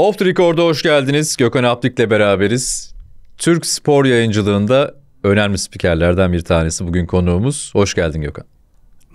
Off the Record'a hoş geldiniz. Gökhan Aptik'le beraberiz. Türk spor yayıncılığında önemli spikerlerden bir tanesi bugün konuğumuz. Hoş geldin Gökhan.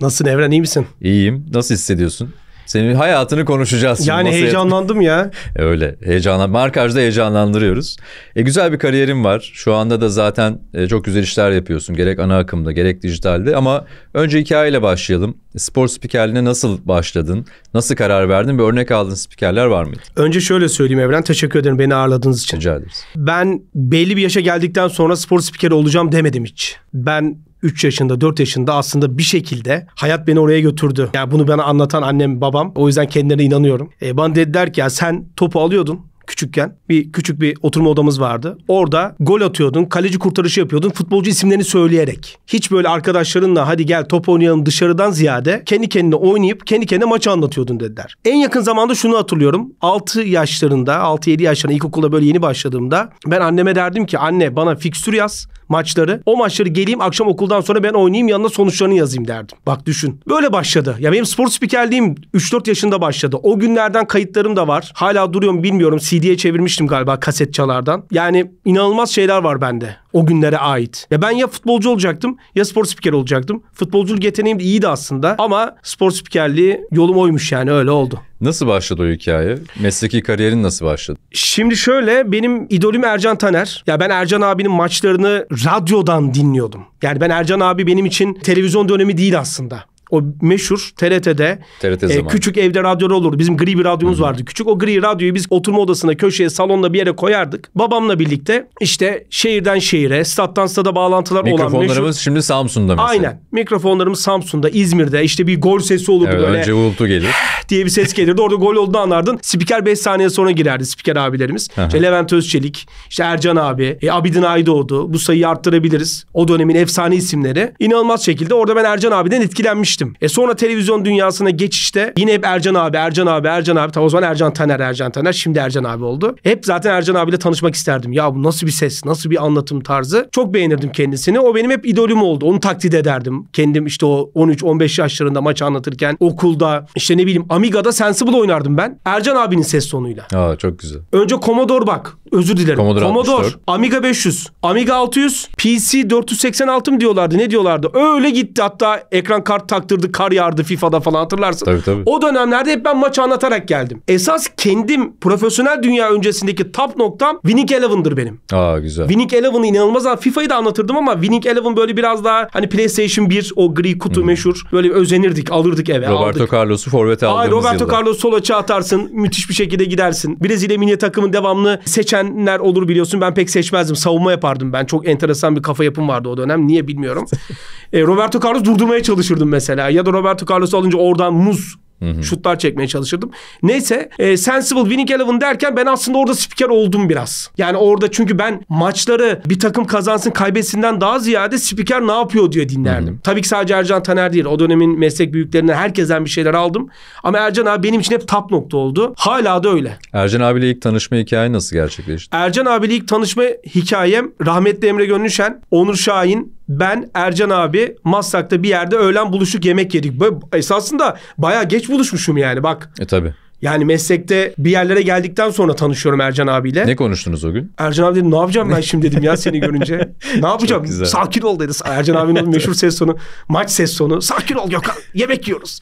Nasılsın Evren iyi misin? İyiyim. Nasıl hissediyorsun? Senin hayatını konuşacağız. Şimdi. Yani heyecanlandım ya. E, öyle. Heyecanlan. Markajda heyecanlandırıyoruz. E, güzel bir kariyerim var. Şu anda da zaten e, çok güzel işler yapıyorsun. Gerek ana akımda gerek dijitalde. Ama önce hikayeyle başlayalım. Spor spikerliğine nasıl başladın? Nasıl karar verdin? Bir örnek aldığın spikerler var mıydı? Önce şöyle söyleyeyim Evren. Teşekkür ederim beni ağırladığınız için. Rica ederiz. Ben belli bir yaşa geldikten sonra spor spikeri olacağım demedim hiç. Ben 3 yaşında 4 yaşında aslında bir şekilde hayat beni oraya götürdü. Yani bunu bana anlatan annem babam. O yüzden kendilerine inanıyorum. E, bana dediler ki ya sen topu alıyordun küçükken. Bir küçük bir oturma odamız vardı. Orada gol atıyordun, kaleci kurtarışı yapıyordun, futbolcu isimlerini söyleyerek. Hiç böyle arkadaşlarınla hadi gel top oynayalım dışarıdan ziyade kendi kendine oynayıp kendi kendine maçı anlatıyordun dediler. En yakın zamanda şunu hatırlıyorum. 6 yaşlarında, 6-7 yaşlarında ilkokula böyle yeni başladığımda ben anneme derdim ki anne bana fikstür yaz maçları. O maçları geleyim akşam okuldan sonra ben oynayayım yanına sonuçlarını yazayım derdim. Bak düşün. Böyle başladı. Ya benim spor spikerliğim 3-4 yaşında başladı. O günlerden kayıtlarım da var. Hala duruyorum bilmiyorum. CD'ye çevirmiştim galiba kaset çalardan. Yani inanılmaz şeyler var bende o günlere ait. Ya ben ya futbolcu olacaktım ya spor spiker olacaktım. Futbolculuk yeteneğim de iyiydi aslında ama spor spikerliği yolum oymuş yani öyle oldu. Nasıl başladı o hikaye? Mesleki kariyerin nasıl başladı? Şimdi şöyle benim idolüm Ercan Taner. Ya ben Ercan abinin maçlarını radyodan dinliyordum. Yani ben Ercan abi benim için televizyon dönemi değil aslında. O meşhur TRT'de TRT e, küçük evde radyo olur. Bizim gri bir radyomuz vardı. Küçük o gri radyoyu biz oturma odasına, köşeye, salonda bir yere koyardık. Babamla birlikte işte şehirden şehire, stat'tan stada bağlantılar olan meşhur... Mikrofonlarımız şimdi Samsun'da mesela. Aynen. Mikrofonlarımız Samsun'da, İzmir'de. işte bir gol sesi olurdu evet, böyle. Önce uğultu gelir. Eh diye bir ses gelirdi. Orada gol olduğunu anlardın. Spiker 5 saniye sonra girerdi spiker abilerimiz. Aha. İşte Levent Özçelik, işte Ercan abi, e, Abidin Aydoğdu. Bu sayıyı arttırabiliriz. O dönemin efsane isimleri. İnanılmaz şekilde orada ben Ercan abiden etkilenmiştim geçtim. E sonra televizyon dünyasına geçişte yine hep Ercan abi, Ercan abi, Ercan abi. Ta o zaman Ercan Taner, Ercan Taner. Şimdi Ercan abi oldu. Hep zaten Ercan abiyle tanışmak isterdim. Ya bu nasıl bir ses, nasıl bir anlatım tarzı. Çok beğenirdim kendisini. O benim hep idolüm oldu. Onu taklit ederdim. Kendim işte o 13-15 yaşlarında maç anlatırken okulda işte ne bileyim Amiga'da Sensible oynardım ben. Ercan abinin ses tonuyla. Aa çok güzel. Önce Commodore bak. Özür dilerim. Commodore, Commodore Amiga 500, Amiga 600, PC 486 mı diyorlardı? Ne diyorlardı? Öyle gitti. Hatta ekran kart tak çaktırdı, kar yağardı FIFA'da falan hatırlarsın. Tabii, tabii. O dönemlerde hep ben maçı anlatarak geldim. Esas kendim profesyonel dünya öncesindeki top noktam Winning Eleven'dır benim. Aa güzel. Winning Eleven'ı inanılmaz FIFA'yı da anlatırdım ama Winning Eleven böyle biraz daha hani PlayStation 1 o gri kutu hmm. meşhur. Böyle özenirdik, alırdık eve. Roberto aldık. Carlos'u forvete aldığımız Ay, Roberto yılda. Carlos sol açı atarsın. Müthiş bir şekilde gidersin. Brezilya milli takımın devamlı seçenler olur biliyorsun. Ben pek seçmezdim. Savunma yapardım ben. Çok enteresan bir kafa yapım vardı o dönem. Niye bilmiyorum. e, Roberto Carlos durdurmaya çalışırdım mesela mesela ya da Roberto Carlos alınca oradan muz Hı-hı. Şutlar çekmeye çalışırdım. Neyse e, Sensible Winning Eleven derken ben aslında orada spiker oldum biraz. Yani orada çünkü ben maçları bir takım kazansın kaybetsinden daha ziyade spiker ne yapıyor diye dinlerdim. Hı-hı. Tabii ki sadece Ercan Taner değil. O dönemin meslek büyüklerinden herkesten bir şeyler aldım. Ama Ercan abi benim için hep tap nokta oldu. Hala da öyle. Ercan abiyle ilk tanışma hikayen nasıl gerçekleşti? Ercan abiyle ilk tanışma hikayem rahmetli Emre Gönlüşen, Onur Şahin, ben Ercan abi Maslak'ta bir yerde öğlen buluşuk yemek yedik. esasında bayağı geç buluşmuşum yani bak. E tabi. Yani meslekte bir yerlere geldikten sonra tanışıyorum Ercan abiyle. Ne konuştunuz o gün? Ercan abi dedi ne yapacağım ben şimdi dedim ya seni görünce. Ne yapacağım? Sakin ol dedi. Ercan abinin meşhur ses sonu. Maç ses sonu. Sakin ol Gökhan. Yemek yiyoruz.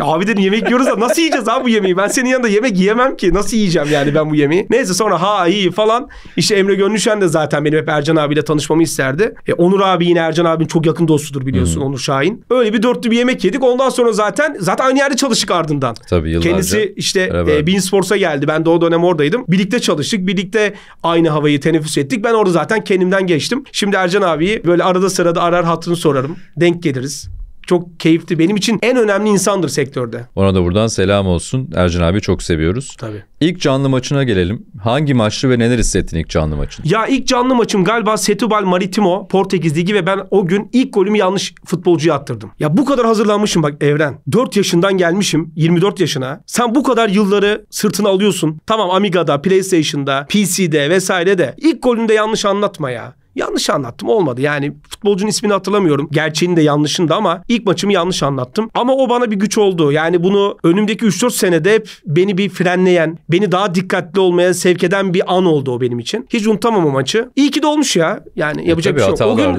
abi dedim yemek yiyoruz da nasıl yiyeceğiz abi bu yemeği? Ben senin yanında yemek yiyemem ki. Nasıl yiyeceğim yani ben bu yemeği? Neyse sonra ha iyi falan. İşte Emre Gönlüşen de zaten benim hep Ercan abiyle tanışmamı isterdi. E, Onur abi yine Ercan abinin çok yakın dostudur biliyorsun hmm. Onur Şahin. Öyle bir dörtlü bir yemek yedik. Ondan sonra zaten zaten aynı yerde çalıştık ardından. Tabii yıllarca. Kendisi işte işte e, evet. e, Bean Sports'a geldi. Ben de o dönem oradaydım. Birlikte çalıştık. Birlikte aynı havayı teneffüs ettik. Ben orada zaten kendimden geçtim. Şimdi Ercan abiyi böyle arada sırada arar hatırını sorarım. Denk geliriz çok keyifli. Benim için en önemli insandır sektörde. Ona da buradan selam olsun. Ercan abi çok seviyoruz. Tabii. İlk canlı maçına gelelim. Hangi maçtı ve neler hissettin ilk canlı maçın? Ya ilk canlı maçım galiba Setubal Maritimo Portekiz Ligi ve ben o gün ilk golümü yanlış futbolcuya attırdım. Ya bu kadar hazırlanmışım bak Evren. 4 yaşından gelmişim 24 yaşına. Sen bu kadar yılları sırtına alıyorsun. Tamam Amiga'da, PlayStation'da, PC'de vesaire de. İlk golünde yanlış anlatma ya. Yanlış anlattım olmadı. Yani futbolcunun ismini hatırlamıyorum. Gerçeğini de yanlışında ama ilk maçımı yanlış anlattım. Ama o bana bir güç oldu. Yani bunu önümdeki 3-4 senede hep beni bir frenleyen, beni daha dikkatli olmaya sevk eden bir an oldu o benim için. Hiç unutamam o maçı. İyi ki de olmuş ya. Yani e, yapacak bir şey yok. O gün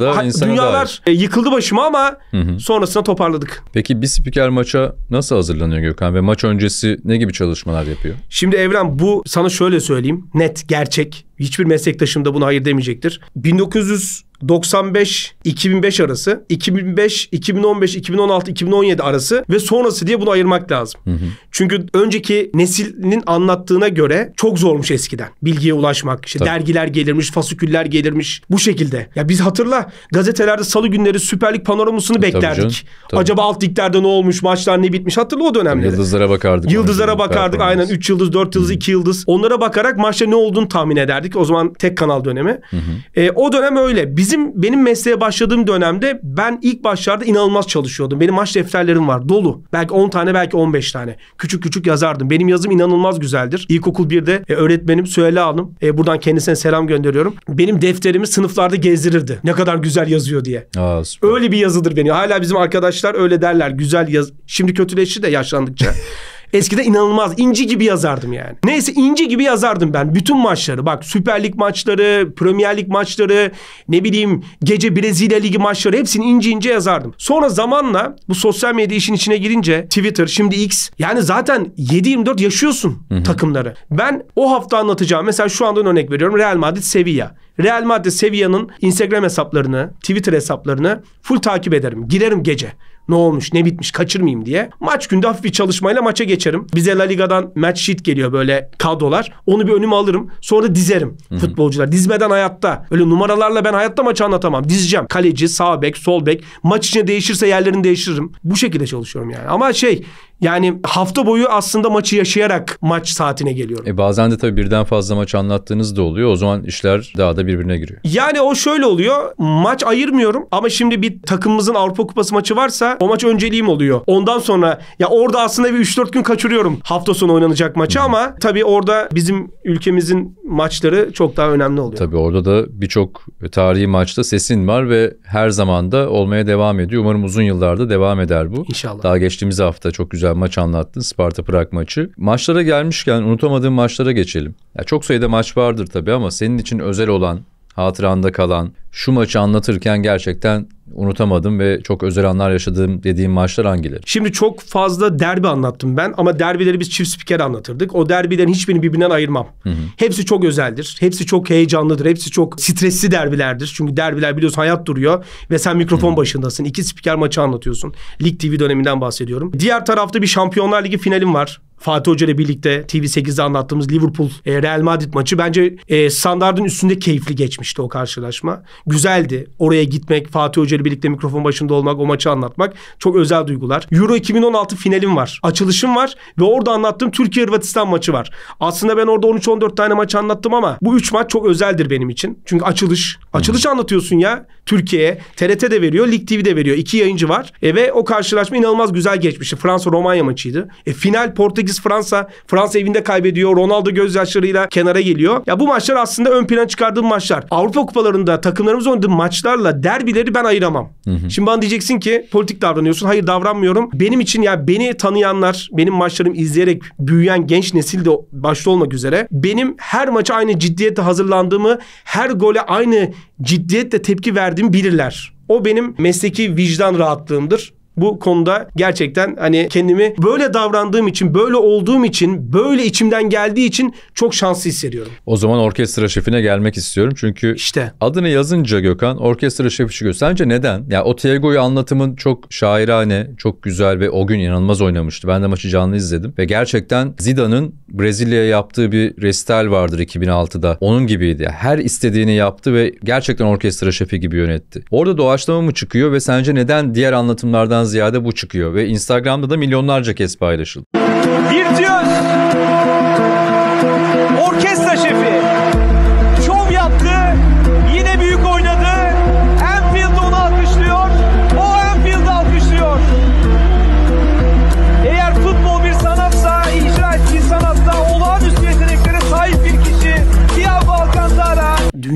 dünyalar dair. E, yıkıldı başıma ama hı hı. sonrasında toparladık. Peki bir spiker maça nasıl hazırlanıyor Gökhan ve maç öncesi ne gibi çalışmalar yapıyor? Şimdi Evren bu sana şöyle söyleyeyim. Net, gerçek. Hiçbir meslektaşım da buna hayır demeyecektir. 1900 95-2005 arası, 2005-2015-2016-2017 arası ve sonrası diye bunu ayırmak lazım. Hı hı. Çünkü önceki neslinin anlattığına göre çok zormuş eskiden bilgiye ulaşmak. İşte Tabii. dergiler gelirmiş, fasiküller gelirmiş bu şekilde. Ya biz hatırla gazetelerde salı günleri Süper Lig panoramasını e, Tabii beklerdik. Canım. Tabii. Acaba alt liglerde ne olmuş, maçlar ne bitmiş hatırla o dönemleri. Yıldızlara bakardık. Yıldızlara bakardık aynen 3 yıldız, 4 yıldız, 2 yıldız. Onlara bakarak maçta ne olduğunu tahmin ederdik. O zaman tek kanal dönemi. Hı hı. E, o dönem öyle. Biz Bizim benim mesleğe başladığım dönemde ben ilk başlarda inanılmaz çalışıyordum. Benim maç defterlerim var dolu. Belki 10 tane belki 15 tane. Küçük küçük yazardım. Benim yazım inanılmaz güzeldir. İlkokul 1'de e, öğretmenim Süheyla Hanım. E, buradan kendisine selam gönderiyorum. Benim defterimi sınıflarda gezdirirdi. Ne kadar güzel yazıyor diye. Aa, süper. Öyle bir yazıdır benim. Hala bizim arkadaşlar öyle derler. Güzel yaz. Şimdi kötüleşti de yaşlandıkça. Eskiden inanılmaz inci gibi yazardım yani. Neyse inci gibi yazardım ben. Bütün maçları bak Süper Lig maçları, Premier Lig maçları, ne bileyim gece Brezilya Ligi maçları hepsini inci ince yazardım. Sonra zamanla bu sosyal medya işin içine girince Twitter şimdi X yani zaten 7-24 yaşıyorsun Hı-hı. takımları. Ben o hafta anlatacağım. Mesela şu andan örnek veriyorum Real Madrid Sevilla. Real Madrid Sevilla'nın Instagram hesaplarını, Twitter hesaplarını full takip ederim. Girerim gece ne olmuş ne bitmiş kaçırmayayım diye. Maç günde hafif bir çalışmayla maça geçerim. Bize La Liga'dan match sheet geliyor böyle kadrolar. Onu bir önüme alırım. Sonra dizerim Hı-hı. futbolcular. Dizmeden hayatta. Öyle numaralarla ben hayatta maçı anlatamam. Dizeceğim. Kaleci, sağ bek, sol bek. Maç içine değişirse yerlerini değiştiririm. Bu şekilde çalışıyorum yani. Ama şey yani hafta boyu aslında maçı yaşayarak maç saatine geliyorum. E bazen de tabii birden fazla maç anlattığınız da oluyor. O zaman işler daha da birbirine giriyor. Yani o şöyle oluyor. Maç ayırmıyorum ama şimdi bir takımımızın Avrupa Kupası maçı varsa o maç önceliğim oluyor. Ondan sonra ya orada aslında bir 3-4 gün kaçırıyorum hafta sonu oynanacak maçı Hı. ama tabii orada bizim ülkemizin maçları çok daha önemli oluyor. Tabii orada da birçok tarihi maçta sesin var ve her zaman da olmaya devam ediyor. Umarım uzun yıllarda devam eder bu. İnşallah. Daha geçtiğimiz hafta çok güzel güzel maç anlattın. Sparta Prag maçı. Maçlara gelmişken unutamadığın maçlara geçelim. Ya çok sayıda maç vardır tabii ama senin için özel olan, hatıranda kalan, şu maçı anlatırken gerçekten unutamadım ve çok özel anlar yaşadığım dediğim maçlar hangileri? Şimdi çok fazla derbi anlattım ben ama derbileri biz çift spiker anlatırdık. O derbilerin hiçbirini birbirinden ayırmam. Hı hı. Hepsi çok özeldir. Hepsi çok heyecanlıdır. Hepsi çok stresli derbilerdir. Çünkü derbiler biliyorsun hayat duruyor ve sen mikrofon hı hı. başındasın. İki spiker maçı anlatıyorsun. Lig TV döneminden bahsediyorum. Diğer tarafta bir Şampiyonlar Ligi finalim var. Fatih Hoca ile birlikte TV8'de anlattığımız Liverpool e, Real Madrid maçı bence e, standardın üstünde keyifli geçmişti o karşılaşma. Güzeldi. Oraya gitmek, Fatih Hoca günleri birlikte mikrofon başında olmak, o maçı anlatmak çok özel duygular. Euro 2016 finalim var. Açılışım var ve orada anlattığım Türkiye-Hırvatistan maçı var. Aslında ben orada 13-14 tane maçı anlattım ama bu 3 maç çok özeldir benim için. Çünkü açılış. Açılış hmm. anlatıyorsun ya Türkiye'ye. TRT de veriyor, Lig de veriyor. İki yayıncı var. E ve o karşılaşma inanılmaz güzel geçmişti. Fransa-Romanya maçıydı. E final Portekiz-Fransa. Fransa evinde kaybediyor. Ronaldo gözyaşlarıyla kenara geliyor. Ya bu maçlar aslında ön plana çıkardığım maçlar. Avrupa kupalarında takımlarımız oynadığı maçlarla derbileri ben ayıramıyorum oynamam. Hı hı. Şimdi bana diyeceksin ki politik davranıyorsun. Hayır davranmıyorum. Benim için ya beni tanıyanlar, benim maçlarımı izleyerek büyüyen genç nesil de başta olmak üzere benim her maça aynı ciddiyete hazırlandığımı, her gole aynı ciddiyetle tepki verdiğimi bilirler. O benim mesleki vicdan rahatlığımdır bu konuda gerçekten hani kendimi böyle davrandığım için, böyle olduğum için, böyle içimden geldiği için çok şanslı hissediyorum. O zaman orkestra şefine gelmek istiyorum. Çünkü işte adını yazınca Gökhan orkestra şefi çıkıyor. Sence neden? Ya o Tiego'yu anlatımın çok şairane, çok güzel ve o gün inanılmaz oynamıştı. Ben de maçı canlı izledim ve gerçekten Zidane'ın Brezilya'ya yaptığı bir resital vardır 2006'da. Onun gibiydi. Her istediğini yaptı ve gerçekten orkestra şefi gibi yönetti. Orada doğaçlama mı çıkıyor ve sence neden diğer anlatımlardan ziyade bu çıkıyor ve Instagram'da da milyonlarca kez paylaşıldı. Bir diyor. Orkestra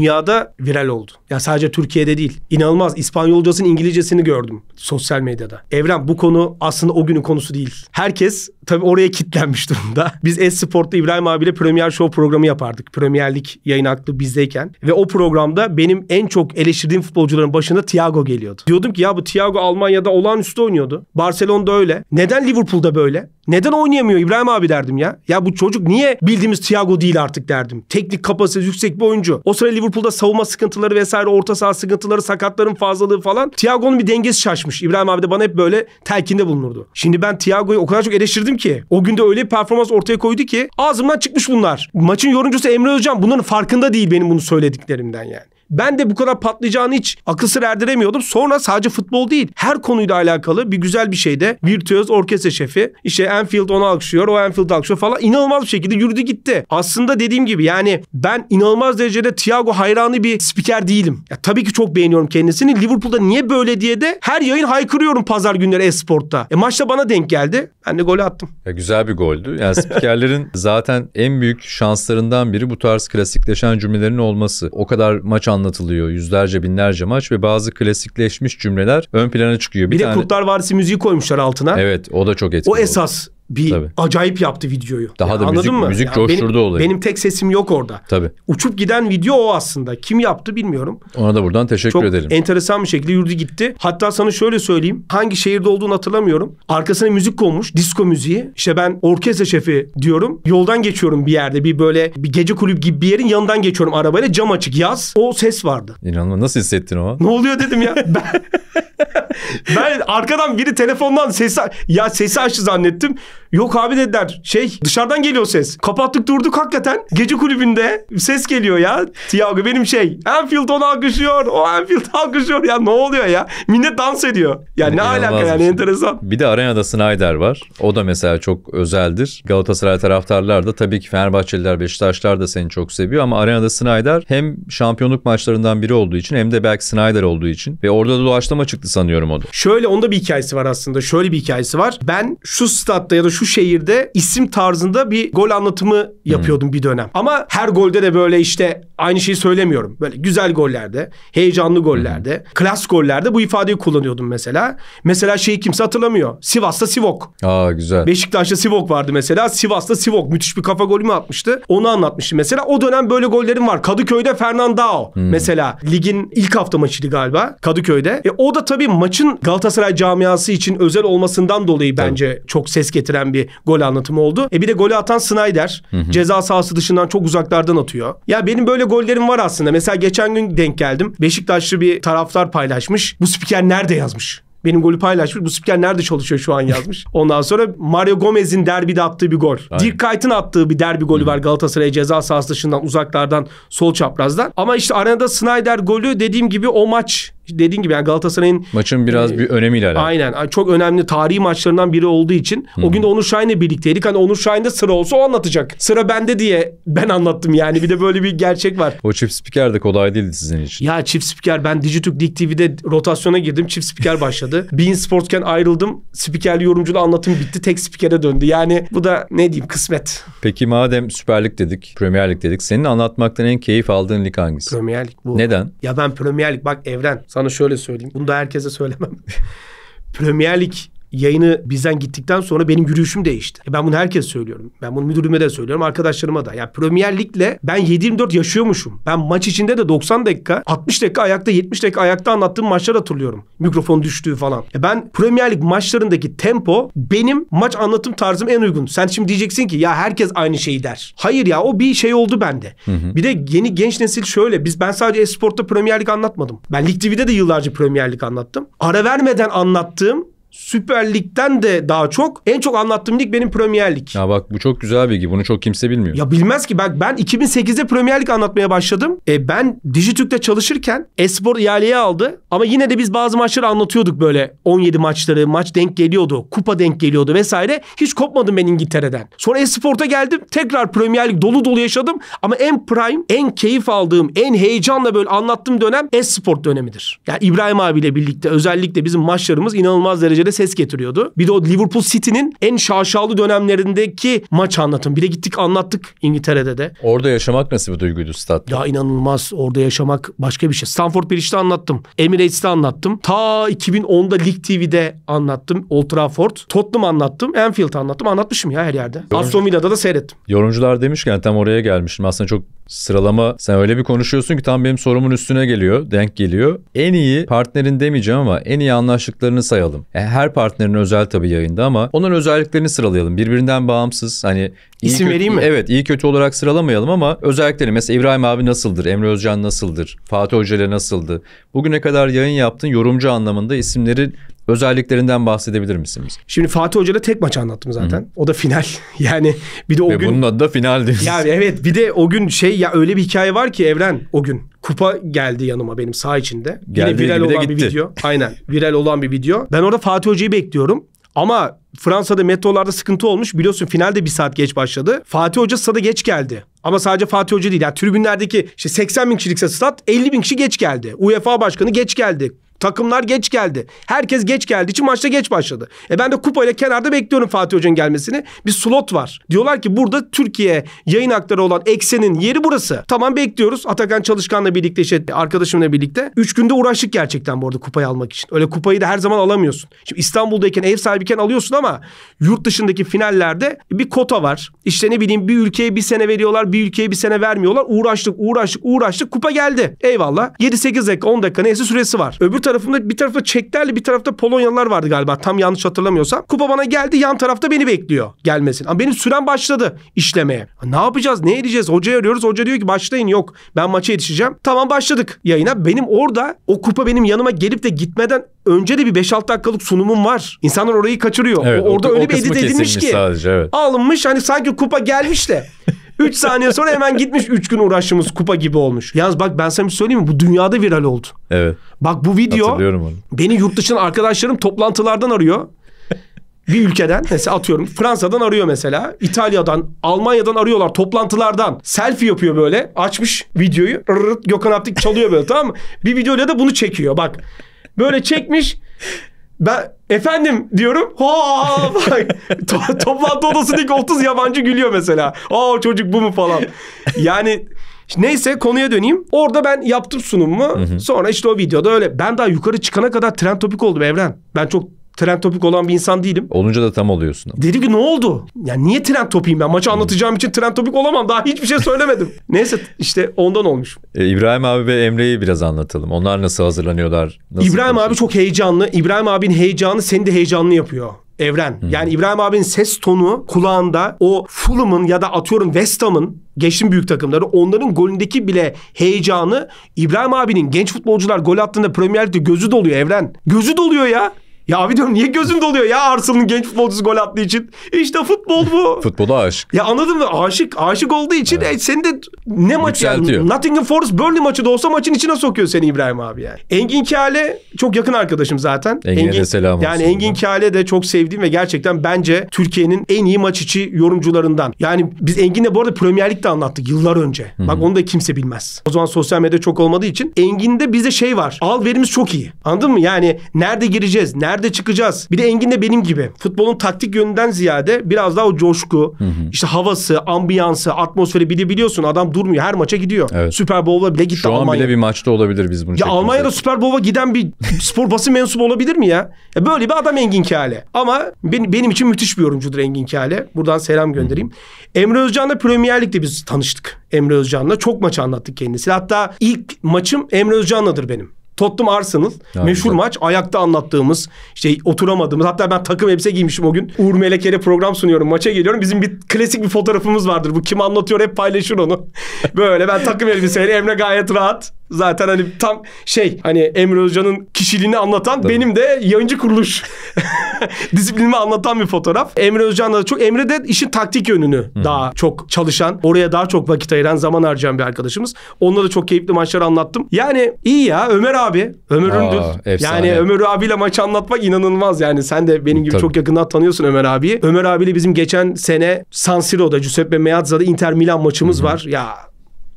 dünyada viral oldu. Ya sadece Türkiye'de değil. İnanılmaz. İspanyolcasının İngilizcesini gördüm sosyal medyada. Evren bu konu aslında o günün konusu değil. Herkes tabii oraya kitlenmiş durumda. Biz Esport'ta İbrahim abiyle Premier Show programı yapardık. Premierlik yayın aklı bizdeyken. Ve o programda benim en çok eleştirdiğim futbolcuların başında Thiago geliyordu. Diyordum ki ya bu Thiago Almanya'da olağanüstü oynuyordu. Barcelona'da öyle. Neden Liverpool'da böyle? Neden oynayamıyor İbrahim abi derdim ya. Ya bu çocuk niye bildiğimiz Thiago değil artık derdim. Teknik kapasitesi yüksek bir oyuncu. O sıra Liverpool Liverpool'da savunma sıkıntıları vesaire orta saha sıkıntıları sakatların fazlalığı falan. Thiago'nun bir dengesi şaşmış. İbrahim abi de bana hep böyle telkinde bulunurdu. Şimdi ben Thiago'yu o kadar çok eleştirdim ki. O günde öyle bir performans ortaya koydu ki ağzımdan çıkmış bunlar. Maçın yorumcusu Emre Özcan bunların farkında değil benim bunu söylediklerimden yani. Ben de bu kadar patlayacağını hiç akıl sır erdiremiyordum. Sonra sadece futbol değil her konuyla alakalı bir güzel bir şeyde virtüöz orkestra şefi işte Enfield onu alkışlıyor o Enfield alkışlıyor falan inanılmaz bir şekilde yürüdü gitti. Aslında dediğim gibi yani ben inanılmaz derecede Thiago hayranı bir spiker değilim. Ya, tabii ki çok beğeniyorum kendisini. Liverpool'da niye böyle diye de her yayın haykırıyorum pazar günleri Esport'ta. E maçta bana denk geldi. Ben de golü attım. Ya, güzel bir goldü. Yani spikerlerin zaten en büyük şanslarından biri bu tarz klasikleşen cümlelerin olması. O kadar maç anlamı anlatılıyor. Yüzlerce binlerce maç ve bazı klasikleşmiş cümleler ön plana çıkıyor. Bir, bir de Kurtlar Vadisi müziği koymuşlar altına. Evet o da çok etkili. O esas oldu bir Tabii. acayip yaptı videoyu. Daha yani da anladın müzik, mı? müzik yani coşturdu benim, olayı. Benim tek sesim yok orada. Tabii. Uçup giden video o aslında. Kim yaptı bilmiyorum. Ona da buradan teşekkür Çok edelim. Çok enteresan bir şekilde yurdu gitti. Hatta sana şöyle söyleyeyim. Hangi şehirde olduğunu hatırlamıyorum. Arkasına müzik konmuş. Disko müziği. İşte ben orkestra şefi diyorum. Yoldan geçiyorum bir yerde. Bir böyle bir gece kulüp gibi bir yerin yanından geçiyorum arabayla. Cam açık yaz. O ses vardı. İnanılmaz. Nasıl hissettin o? Ne oluyor dedim ya. ben... ben arkadan biri telefondan ses ya sesi açtı zannettim. Yok abi dediler şey dışarıdan geliyor ses. Kapattık durduk hakikaten. Gece kulübünde ses geliyor ya. Tiago benim şey. Anfield onu alkışlıyor. O Anfield alkışlıyor ya ne oluyor ya. Millet dans ediyor. Ya yani ne alaka yani şey. enteresan. Bir de Arena'da Snyder var. O da mesela çok özeldir. Galatasaray taraftarlar da tabii ki Fenerbahçeliler, Beşiktaşlar da seni çok seviyor ama Arena'da Snyder hem şampiyonluk maçlarından biri olduğu için hem de belki Snyder olduğu için ve orada da doğaçlama çıktı sanıyorum olmadı. Şöyle onda bir hikayesi var aslında. Şöyle bir hikayesi var. Ben şu statta ya da şu şehirde isim tarzında bir gol anlatımı yapıyordum hmm. bir dönem. Ama her golde de böyle işte aynı şeyi söylemiyorum. Böyle güzel gollerde, heyecanlı gollerde, hmm. klas gollerde bu ifadeyi kullanıyordum mesela. Mesela şeyi kimse hatırlamıyor. Sivas'ta Sivok. Aa güzel. Beşiktaş'ta Sivok vardı mesela. Sivas'ta Sivok müthiş bir kafa golü mü atmıştı? Onu anlatmıştı mesela. O dönem böyle gollerim var. Kadıköy'de Fernandao hmm. mesela ligin ilk hafta maçıydı galiba Kadıköy'de. E, o da tabii maç maçın Galatasaray camiası için özel olmasından dolayı bence evet. çok ses getiren bir gol anlatımı oldu. E bir de golü atan Snyder hı hı. ceza sahası dışından çok uzaklardan atıyor. Ya benim böyle gollerim var aslında. Mesela geçen gün denk geldim. Beşiktaşlı bir taraftar paylaşmış. Bu spiker nerede yazmış? benim golü paylaşmış. Bu spiker nerede çalışıyor şu an yazmış. Ondan sonra Mario Gomez'in derbide attığı bir gol. Aynen. Dirk Kuyt'ın attığı bir derbi golü Hı. var Galatasaray ceza sahası dışından uzaklardan sol çaprazdan. Ama işte arenada Snyder golü dediğim gibi o maç dediğin gibi yani Galatasaray'ın maçın biraz e, bir önemiyle alakalı. Aynen. Çok önemli tarihi maçlarından biri olduğu için Hı-hı. o gün de Onur Şahin'le birlikteydik. Hani Onur Şahin'de sıra olsa o anlatacak. Sıra bende diye ben anlattım yani. Bir de böyle bir gerçek var. o çift spiker de kolay değildi sizin için. Ya çift spiker ben Digitürk Dik TV'de rotasyona girdim. Çift spiker başladı. Bein Sport'ken ayrıldım. Spikerli yorumculu anlatım bitti. Tek spikere döndü. Yani bu da ne diyeyim kısmet. Peki madem Süper Lig dedik, Premier Lig dedik. Senin anlatmaktan en keyif aldığın lig hangisi? Premier Lig bu. Neden? Ya ben Premier Lig bak Evren sana sana şöyle söyleyeyim. Bunu da herkese söylemem. Premier Lig yayını bizden gittikten sonra benim yürüyüşüm değişti. E, ben bunu herkes söylüyorum. Ben bunu müdürüme de söylüyorum, arkadaşlarıma da. Ya yani Premier Lig'le ben 7-24 yaşıyormuşum. Ben maç içinde de 90 dakika, 60 dakika ayakta, 70 dakika ayakta anlattığım maçlar hatırlıyorum. Mikrofon düştüğü falan. E ben Premier Lig maçlarındaki tempo benim maç anlatım tarzım en uygun. Sen şimdi diyeceksin ki ya herkes aynı şeyi der. Hayır ya o bir şey oldu bende. Hı hı. Bir de yeni genç nesil şöyle. Biz ben sadece Esport'ta Premier Lig anlatmadım. Ben Lig TV'de de yıllarca Premier Lig anlattım. Ara vermeden anlattığım Süper Lig'den de daha çok en çok anlattığım lig benim Premier Lig. Ya bak bu çok güzel bilgi. Bunu çok kimse bilmiyor. Ya bilmez ki. Bak ben 2008'de Premier Lig anlatmaya başladım. E ben Dijitürk'te çalışırken Espor ihaleye aldı. Ama yine de biz bazı maçları anlatıyorduk böyle. 17 maçları maç denk geliyordu. Kupa denk geliyordu vesaire. Hiç kopmadım ben İngiltere'den. Sonra Esport'a geldim. Tekrar Premier Lig dolu dolu yaşadım. Ama en prime, en keyif aldığım, en heyecanla böyle anlattığım dönem Esport dönemidir. Yani İbrahim abiyle birlikte özellikle bizim maçlarımız inanılmaz derece derecede ses getiriyordu. Bir de o Liverpool City'nin en şaşalı dönemlerindeki maç anlatım. Bir de gittik anlattık İngiltere'de de. Orada yaşamak nasıl bir duyguydu statta? Ya inanılmaz. Orada yaşamak başka bir şey. Stanford Bridge'de anlattım. Emirates'te anlattım. Ta 2010'da Lig TV'de anlattım. Old Trafford. Tottenham anlattım. Anfield anlattım. Anlatmışım ya her yerde. Yorumcu... Aston Villa'da da seyrettim. Yorumcular demişken tam oraya gelmiştim. Aslında çok sıralama sen öyle bir konuşuyorsun ki tam benim sorumun üstüne geliyor. Denk geliyor. En iyi partnerin demeyeceğim ama en iyi anlaştıklarını sayalım. E, her partnerin özel tabii yayında ama onun özelliklerini sıralayalım. Birbirinden bağımsız hani isim kötü, vereyim mi? Evet iyi kötü olarak sıralamayalım ama özelliklerini mesela İbrahim abi nasıldır? Emre Özcan nasıldır? Fatih Hoca nasıldı? Bugüne kadar yayın yaptın yorumcu anlamında isimleri özelliklerinden bahsedebilir misiniz? Şimdi Fatih Hoca tek maç anlattım zaten. Hı-hı. O da final. Yani bir de o Ve gün... bunun adı da final diyorsun. Yani evet bir de o gün şey ya öyle bir hikaye var ki Evren o gün kupa geldi yanıma benim sağ içinde. Geldi, Yine viral olan gitti. bir video. Aynen viral olan bir video. Ben orada Fatih Hoca'yı bekliyorum. Ama Fransa'da metrolarda sıkıntı olmuş. Biliyorsun finalde bir saat geç başladı. Fatih Hoca stada geç geldi. Ama sadece Fatih Hoca değil. Yani tribünlerdeki işte 80 bin kişilik stat 50 bin kişi geç geldi. UEFA Başkanı geç geldi. Takımlar geç geldi. Herkes geç geldi, için maçta geç başladı. E ben de kupayla kenarda bekliyorum Fatih Hoca'nın gelmesini. Bir slot var. Diyorlar ki burada Türkiye yayın hakları olan eksenin yeri burası. Tamam bekliyoruz. Atakan Çalışkan'la birlikte işte arkadaşımla birlikte. Üç günde uğraştık gerçekten bu arada kupayı almak için. Öyle kupayı da her zaman alamıyorsun. Şimdi İstanbul'dayken ev sahibiken alıyorsun ama yurt dışındaki finallerde bir kota var. İşte ne bileyim bir ülkeye bir sene veriyorlar bir ülkeye bir sene vermiyorlar. Uğraştık uğraştık uğraştık kupa geldi. Eyvallah. 7-8 dakika 10 dakika neyse süresi var. Öbür tarafımda bir tarafta Çeklerle bir tarafta Polonyalılar vardı galiba. Tam yanlış hatırlamıyorsam. Kupa bana geldi yan tarafta beni bekliyor gelmesin. Ama benim süren başladı işlemeye. Ne yapacağız? Ne edeceğiz? Hocayı arıyoruz. Hoca diyor ki başlayın. Yok ben maça yetişeceğim. Tamam başladık yayına. Benim orada o kupa benim yanıma gelip de gitmeden önce de bir 5-6 dakikalık sunumum var. İnsanlar orayı kaçırıyor. Evet, orada o, öyle o bir edit edilmiş ki. Sadece, evet. Alınmış hani sanki kupa gelmiş de. 3 saniye sonra hemen gitmiş 3 gün uğraştığımız kupa gibi olmuş. Yalnız bak ben sana bir şey söyleyeyim mi? Bu dünyada viral oldu. Evet. Bak bu video beni yurt dışından arkadaşlarım toplantılardan arıyor. Bir ülkeden mesela atıyorum Fransa'dan arıyor mesela. İtalya'dan, Almanya'dan arıyorlar toplantılardan. Selfie yapıyor böyle. Açmış videoyu. Rırt, Gökhan Aptik çalıyor böyle tamam mı? Bir videoyla da bunu çekiyor bak. Böyle çekmiş. Ben Efendim diyorum. Ha bak. to- toplantı odasındaki 30 yabancı gülüyor mesela. Aa çocuk bu mu falan. Yani Neyse konuya döneyim. Orada ben yaptım sunumumu. Sonra işte o videoda öyle. Ben daha yukarı çıkana kadar trend topik oldum Evren. Ben çok trend topik olan bir insan değilim. Olunca da tam oluyorsun. Dedi ki ne oldu? Yani niye trend topiyim ben? Maçı anlatacağım için trend topik olamam. Daha hiçbir şey söylemedim. Neyse işte ondan olmuş. E, İbrahim abi ve Emre'yi biraz anlatalım. Onlar nasıl hazırlanıyorlar? Nasıl İbrahim konuşuyor? abi çok heyecanlı. İbrahim abinin heyecanı seni de heyecanlı yapıyor evren. Hmm. Yani İbrahim abinin ses tonu kulağında o Fulham'ın ya da atıyorum West Ham'ın geçtim büyük takımları onların golündeki bile heyecanı İbrahim abinin genç futbolcular gol attığında Premier Lig'de gözü doluyor evren. Gözü doluyor ya. Ya abi diyorum niye gözüm doluyor ya Arsenal'ın genç futbolcusu gol attığı için. İşte futbol bu. Futbola aşık. Ya anladın mı? Aşık. Aşık olduğu için evet. e, seni de ne maçı yani. Nottingham Forest Burnley maçı da olsa maçın içine sokuyor seni İbrahim abi yani. Engin Kale çok yakın arkadaşım zaten. Engin'e Engin, de selam olsun. Yani Engin Kale de çok sevdiğim ve gerçekten bence Türkiye'nin en iyi maç içi yorumcularından. Yani biz Engin'le bu arada Premier Lig'de anlattık yıllar önce. Hı-hı. Bak onu da kimse bilmez. O zaman sosyal medya çok olmadığı için Engin'de bize şey var. Al verimiz çok iyi. Anladın mı? Yani nerede gireceğiz? Nerede yerde çıkacağız. Bir de Engin de benim gibi. Futbolun taktik yönünden ziyade biraz daha o coşku, hı hı. işte havası, ambiyansı, atmosferi bili biliyorsun adam durmuyor. Her maça gidiyor. Evet. Süper Bowl'a bile gitti Almanya. Şu an bile bir maçta olabilir biz bunu. Ya Almanya'da olsun. Süper Bowl'a giden bir spor basın mensubu olabilir mi ya? ya böyle bir adam Engin Kale. Ama ben, benim için müthiş bir yorumcudur Engin Kale. Buradan selam göndereyim. Hı hı. Emre Özcan'la Premier Lig'de biz tanıştık. Emre Özcan'la çok maçı anlattık kendisi. Hatta ilk maçım Emre Özcan'ladır benim. Tottenham Arsenal. Ya Meşhur maç. Ayakta anlattığımız, işte oturamadığımız. Hatta ben takım elbise giymişim o gün. Uğur Meleker'e program sunuyorum. Maça geliyorum. Bizim bir klasik bir fotoğrafımız vardır. Bu kim anlatıyor hep paylaşır onu. Böyle ben takım elbiseyle Emre gayet rahat. Zaten hani tam şey hani Emre Özcan'ın kişiliğini anlatan Tabii. benim de yayıncı kuruluş disiplinimi anlatan bir fotoğraf. Emre Özcan'la da çok Emre de işin taktik yönünü hmm. daha çok çalışan, oraya daha çok vakit ayıran, zaman harcayan bir arkadaşımız. Onunla da çok keyifli maçları anlattım. Yani iyi ya Ömer abi abi. Ömür Aa, Yani Ömür abiyle maçı anlatmak inanılmaz. Yani sen de benim gibi Tabii. çok yakından tanıyorsun Ömer abiyi. Ömer abiyle bizim geçen sene San Siro'da Giuseppe Meazza'da Inter Milan maçımız Hı-hı. var. Ya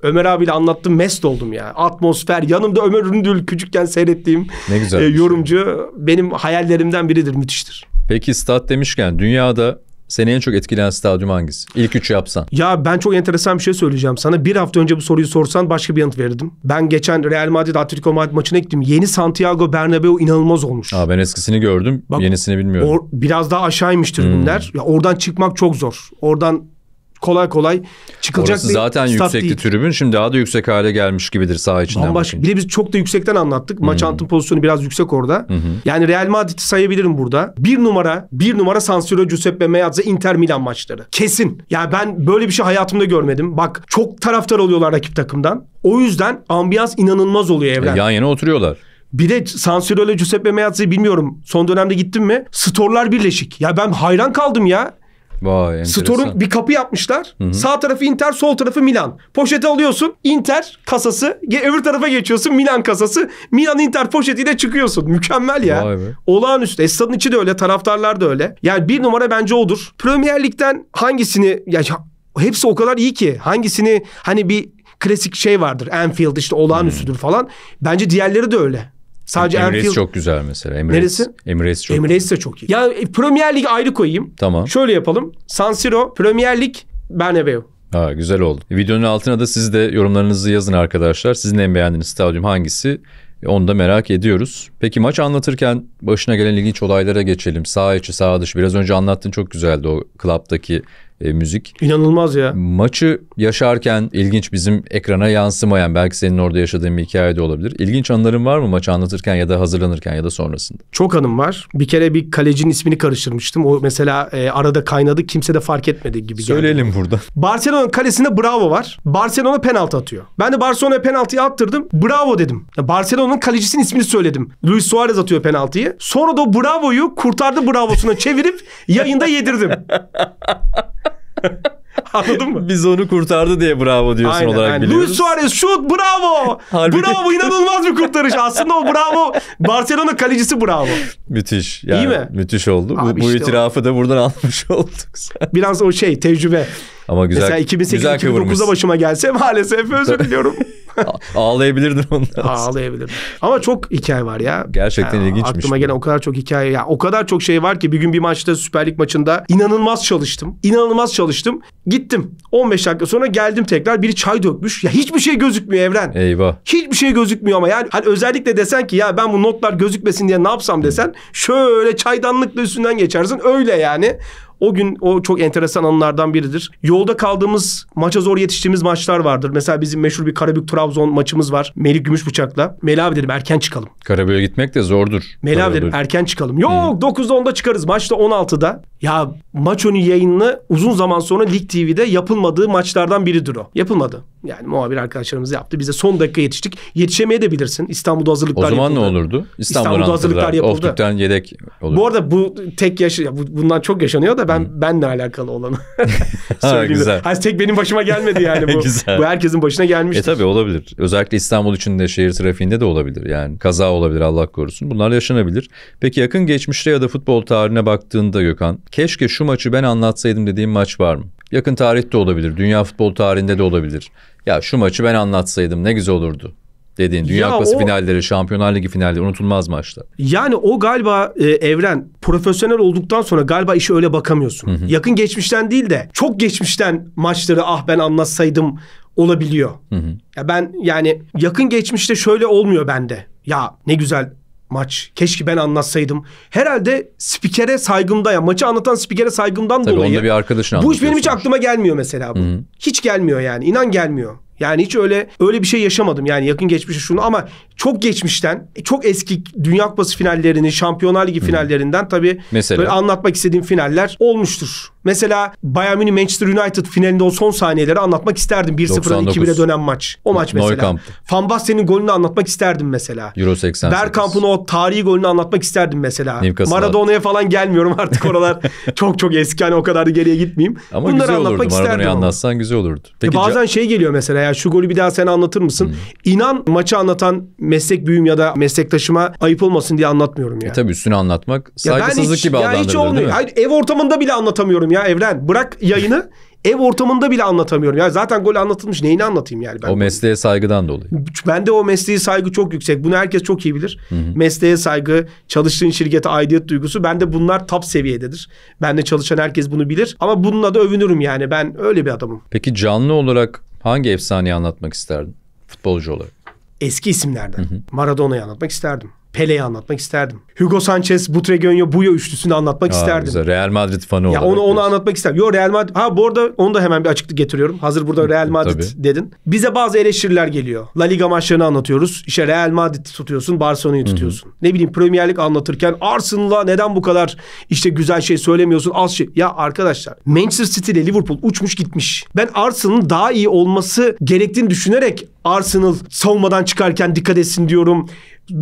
Ömer abiyle anlattım mest oldum ya. Atmosfer yanımda Ömer Ündül küçükken seyrettiğim ne güzel e, şey. yorumcu şey. benim hayallerimden biridir müthiştir. Peki stat demişken dünyada seni en çok etkileyen stadyum hangisi? İlk üçü yapsan. Ya ben çok enteresan bir şey söyleyeceğim sana. Bir hafta önce bu soruyu sorsan başka bir yanıt verirdim. Ben geçen Real Madrid Atletico Madrid maçına gittim. Yeni Santiago Bernabeu inanılmaz olmuş. Aa, ben eskisini gördüm. Bak, yenisini bilmiyorum. Or, biraz daha aşağıymış tribünler. Hmm. Ya oradan çıkmak çok zor. Oradan kolay kolay çıkılacak Orası bir zaten yüksekti değil. tribün. Şimdi daha da yüksek hale gelmiş gibidir sağ içinden. Bambaşka. Bir de biz çok da yüksekten anlattık. Maç antın pozisyonu biraz yüksek orada. Hı-hı. Yani Real Madrid'i sayabilirim burada. Bir numara, bir numara San Siro Giuseppe Meazza Inter Milan maçları. Kesin. Ya yani ben böyle bir şey hayatımda görmedim. Bak çok taraftar oluyorlar rakip takımdan. O yüzden ambiyans inanılmaz oluyor e, evren. E, yan yana oturuyorlar. Bir de San Siro ile Giuseppe Meazza'yı bilmiyorum. Son dönemde gittim mi? Storlar birleşik. Ya ben hayran kaldım ya. Vay enteresan. bir kapı yapmışlar. Hı-hı. Sağ tarafı Inter, sol tarafı Milan. Poşeti alıyorsun. Inter kasası. Öbür tarafa geçiyorsun. Milan kasası. Milan Inter poşetiyle çıkıyorsun. Mükemmel ya. Vay be. Olağanüstü. Estadın içi de öyle. Taraftarlar da öyle. Yani bir numara bence odur. Premier Lig'den hangisini... Ya, hepsi o kadar iyi ki. Hangisini hani bir klasik şey vardır. Anfield işte olağanüstüdür hmm. falan. Bence diğerleri de öyle. Sadece Emirates Anfield... çok güzel mesela. Emirates. Neresi? Emirates çok. Emirates de çok iyi. Ya e, Premier Lig ayrı koyayım. Tamam. Şöyle yapalım. San Siro, Premier Lig, Bernabeu. Ha, güzel oldu. Videonun altına da siz de yorumlarınızı yazın arkadaşlar. Sizin en beğendiğiniz stadyum hangisi? Onu da merak ediyoruz. Peki maç anlatırken başına gelen ilginç olaylara geçelim. Sağ içi, sağ dışı. Biraz önce anlattın çok güzeldi o klaptaki e, müzik. İnanılmaz ya. Maçı yaşarken ilginç bizim ekrana yansımayan belki senin orada yaşadığın bir hikaye de olabilir. İlginç anların var mı maçı anlatırken ya da hazırlanırken ya da sonrasında? Çok anım var. Bir kere bir kalecinin ismini karıştırmıştım. O mesela e, arada kaynadı kimse de fark etmedi gibi. Söyleyelim geldi. burada. Barcelona'nın kalesinde Bravo var. Barcelona penaltı atıyor. Ben de Barcelona'ya penaltıyı attırdım. Bravo dedim. Barcelona'nın kalecisinin ismini söyledim. Luis Suarez atıyor penaltıyı. Sonra da Bravo'yu kurtardı Bravo'suna çevirip yayında yedirdim. Anladın mı? Biz onu kurtardı diye bravo diyorsun aynen, olarak aynen. biliyoruz. Luis Suarez şut bravo. Halbuki... Bravo inanılmaz bir kurtarış. Aslında o bravo. Barcelona kalecisi bravo. Müthiş. Yani İyi mi? Müthiş oldu. Abi bu, işte bu itirafı o... da buradan almış olduk. Biraz o şey tecrübe. Ama güzel. Mesela 2008-2009'da başıma gelse maalesef özür diliyorum. Ağlayabilirdin ondan. Ağlayabilirdim. Ama çok hikaye var ya. Gerçekten yani ilginçmiş. Aklıma gelen o kadar çok hikaye ya o kadar çok şey var ki bir gün bir maçta Süper Lig maçında inanılmaz çalıştım. İnanılmaz çalıştım. Gittim. 15 dakika sonra geldim tekrar biri çay dökmüş. Ya hiçbir şey gözükmüyor Evren. Eyvah. Hiçbir şey gözükmüyor ama yani hani özellikle desen ki ya ben bu notlar gözükmesin diye ne yapsam desen şöyle çaydanlıkla üstünden geçersin öyle yani. O gün o çok enteresan anlardan biridir. Yolda kaldığımız maça zor yetiştiğimiz maçlar vardır. Mesela bizim meşhur bir Karabük Trabzon maçımız var. Melih Gümüşbıçak'la. Melih abi dedim erken çıkalım. Karabük'e gitmek de zordur. Melih abi dedim erken çıkalım. Yok hmm. 9'da 10'da çıkarız. Maçta 16'da. Ya maç önü yayınlı uzun zaman sonra Lig TV'de yapılmadığı maçlardan biridir o. Yapılmadı. Yani muhabir arkadaşlarımız yaptı. Bize son dakika yetiştik. Yetişemeye de bilirsin. İstanbul'da hazırlıklar yapıldı. O zaman yapıldı. ne olurdu? İstanbul'da, İstanbul'da hazırlıklar yapıldı. Oftük'ten yedek olur. Bu arada bu tek yaş bundan çok yaşanıyor da ben ben benle alakalı olanı ha, güzel. tek benim başıma gelmedi yani bu. güzel. Bu herkesin başına gelmiştir. E tabii olabilir. Özellikle İstanbul içinde şehir trafiğinde de olabilir. Yani kaza olabilir Allah korusun. Bunlar yaşanabilir. Peki yakın geçmişte ya da futbol tarihine baktığında Gökhan keşke şu maçı ben anlatsaydım dediğim maç var mı? Yakın tarihte olabilir. Dünya futbol tarihinde de olabilir. Ya şu maçı ben anlatsaydım ne güzel olurdu dediğin Dünya ya Kupası o, finalleri, Şampiyonlar Ligi finalleri unutulmaz maçlar. Yani o galiba e, evren profesyonel olduktan sonra galiba işi öyle bakamıyorsun. Hı hı. Yakın geçmişten değil de çok geçmişten maçları ah ben anlatsaydım olabiliyor. Hı hı. Ya ben yani yakın geçmişte şöyle olmuyor bende. Ya ne güzel maç. Keşke ben anlatsaydım. Herhalde spikere saygımda ya maçı anlatan spikere saygımdan Tabii dolayı. Onda bir arkadaşın Bu iş benim hiç aklıma gelmiyor mesela bu. Hı-hı. Hiç gelmiyor yani. İnan gelmiyor. Yani hiç öyle öyle bir şey yaşamadım yani yakın geçmişe şunu ama çok geçmişten çok eski Dünya Kupası finallerini, Şampiyonlar Ligi finallerinden tabii Mesela? böyle anlatmak istediğim finaller olmuştur. Mesela Bayern Münih Manchester United finalinde o son saniyeleri anlatmak isterdim. 1-0'dan 2-1'e dönen maç. O maç mesela. Neukamp. Van Basten'in golünü anlatmak isterdim mesela. Euro 80. Bergkamp'ın o tarihi golünü anlatmak isterdim mesela. Maradona'ya falan gelmiyorum artık oralar. çok çok eski hani o kadar da geriye gitmeyeyim. Ama Bunları güzel olurdu. Maradona'yı anlatsan güzel olurdu. E Peki, e bazen şey geliyor mesela ya şu golü bir daha sen anlatır mısın? Hmm. İnan maçı anlatan meslek büyüğüm ya da meslektaşıma ayıp olmasın diye anlatmıyorum ya. E tabii üstüne anlatmak saygısızlık ya hiç, gibi ya hiç olmuyor. Hayır, ev ortamında bile anlatamıyorum ya Evren. Bırak yayını. ev ortamında bile anlatamıyorum. Yani zaten gol anlatılmış neyini anlatayım yani ben. O mesleğe saygıdan dolayı. Ben de o mesleği saygı çok yüksek. Bunu herkes çok iyi bilir. Hı hı. Mesleğe saygı, çalıştığın şirkete aidiyet duygusu. Ben de bunlar top seviyededir. Ben de çalışan herkes bunu bilir. Ama bununla da övünürüm yani. Ben öyle bir adamım. Peki canlı olarak Hangi efsaneyi anlatmak isterdin futbolcu olarak? Eski isimlerden. Maradona'yı anlatmak isterdim. Pele'yi anlatmak isterdim. Hugo Sanchez, Butregenio, Buya üçlüsünü anlatmak Aa, isterdim. Güzel. Real Madrid fanı olarak. onu, onu anlatmak isterdim. Yo Real Madrid. Ha bu arada onu da hemen bir açıklık getiriyorum. Hazır burada Real Madrid dedin. Bize bazı eleştiriler geliyor. La Liga maçlarını anlatıyoruz. İşte Real Madrid tutuyorsun, Barcelona'yı tutuyorsun. Hı-hı. Ne bileyim Premier Lig anlatırken Arsenal'a neden bu kadar işte güzel şey söylemiyorsun az şey. Ya arkadaşlar Manchester City ile Liverpool uçmuş gitmiş. Ben Arsenal'ın daha iyi olması gerektiğini düşünerek Arsenal savunmadan çıkarken dikkat etsin diyorum.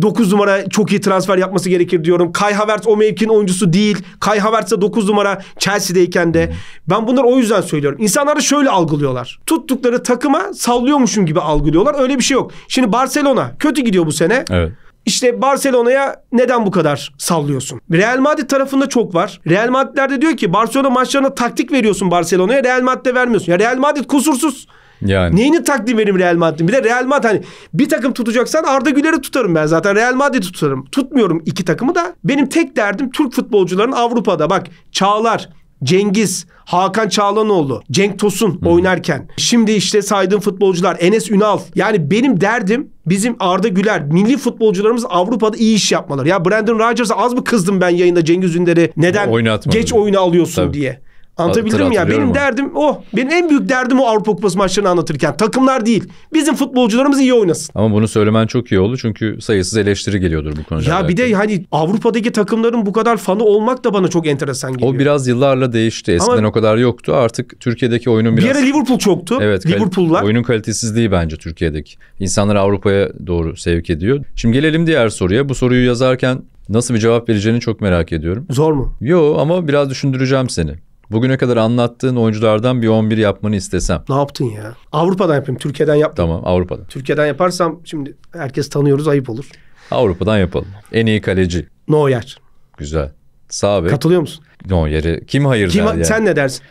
9 numara çok iyi transfer yapması gerekir diyorum. Kai Havertz o mevkinin oyuncusu değil. Kai Havertz de 9 numara Chelsea'deyken de. Ben bunları o yüzden söylüyorum. İnsanları şöyle algılıyorlar. Tuttukları takıma sallıyormuşum gibi algılıyorlar. Öyle bir şey yok. Şimdi Barcelona kötü gidiyor bu sene. Evet. İşte Barcelona'ya neden bu kadar sallıyorsun? Real Madrid tarafında çok var. Real Madrid'ler de diyor ki Barcelona maçlarına taktik veriyorsun Barcelona'ya. Real Madrid'e vermiyorsun. Ya Real Madrid kusursuz. Yani. Neyini takdim edeyim Real Madrid'in? Bir de Real Madrid hani bir takım tutacaksan Arda Güler'i tutarım ben zaten. Real Madrid'i tutarım. Tutmuyorum iki takımı da. Benim tek derdim Türk futbolcuların Avrupa'da. Bak Çağlar, Cengiz, Hakan Çağlanoğlu, Cenk Tosun hmm. oynarken. Şimdi işte saydığım futbolcular Enes Ünal. Yani benim derdim bizim Arda Güler, milli futbolcularımız Avrupa'da iyi iş yapmaları. Ya Brandon Rodgers'a az mı kızdım ben yayında Cengiz Ünder'i neden geç oyunu alıyorsun Tabii. diye. Anlatabildim mi ya? Benim mu? derdim o. Benim en büyük derdim o Avrupa Kupası maçlarını anlatırken. Takımlar değil. Bizim futbolcularımız iyi oynasın. Ama bunu söylemen çok iyi oldu. Çünkü sayısız eleştiri geliyordur bu konuda. Ya bir de hani Avrupa'daki takımların bu kadar fanı olmak da bana çok enteresan geliyor. O biraz yıllarla değişti. Eskiden Ama o kadar yoktu. Artık Türkiye'deki oyunun biraz... Bir yere Liverpool çoktu. Evet. Liverpool'lar. Oyunun kalitesizliği bence Türkiye'deki. İnsanları Avrupa'ya doğru sevk ediyor. Şimdi gelelim diğer soruya. Bu soruyu yazarken Nasıl bir cevap vereceğini çok merak ediyorum. Zor mu? Yo ama biraz düşündüreceğim seni. Bugüne kadar anlattığın oyunculardan bir 11 yapmanı istesem. Ne yaptın ya? Avrupa'dan yapayım. Türkiye'den yap. Tamam Avrupa'dan. Türkiye'den yaparsam şimdi herkes tanıyoruz ayıp olur. Avrupa'dan yapalım. En iyi kaleci. Neuer. Güzel. Sağ bek. Katılıyor musun? Neuer'i kim hayır kim, der yani? Sen ne dersin?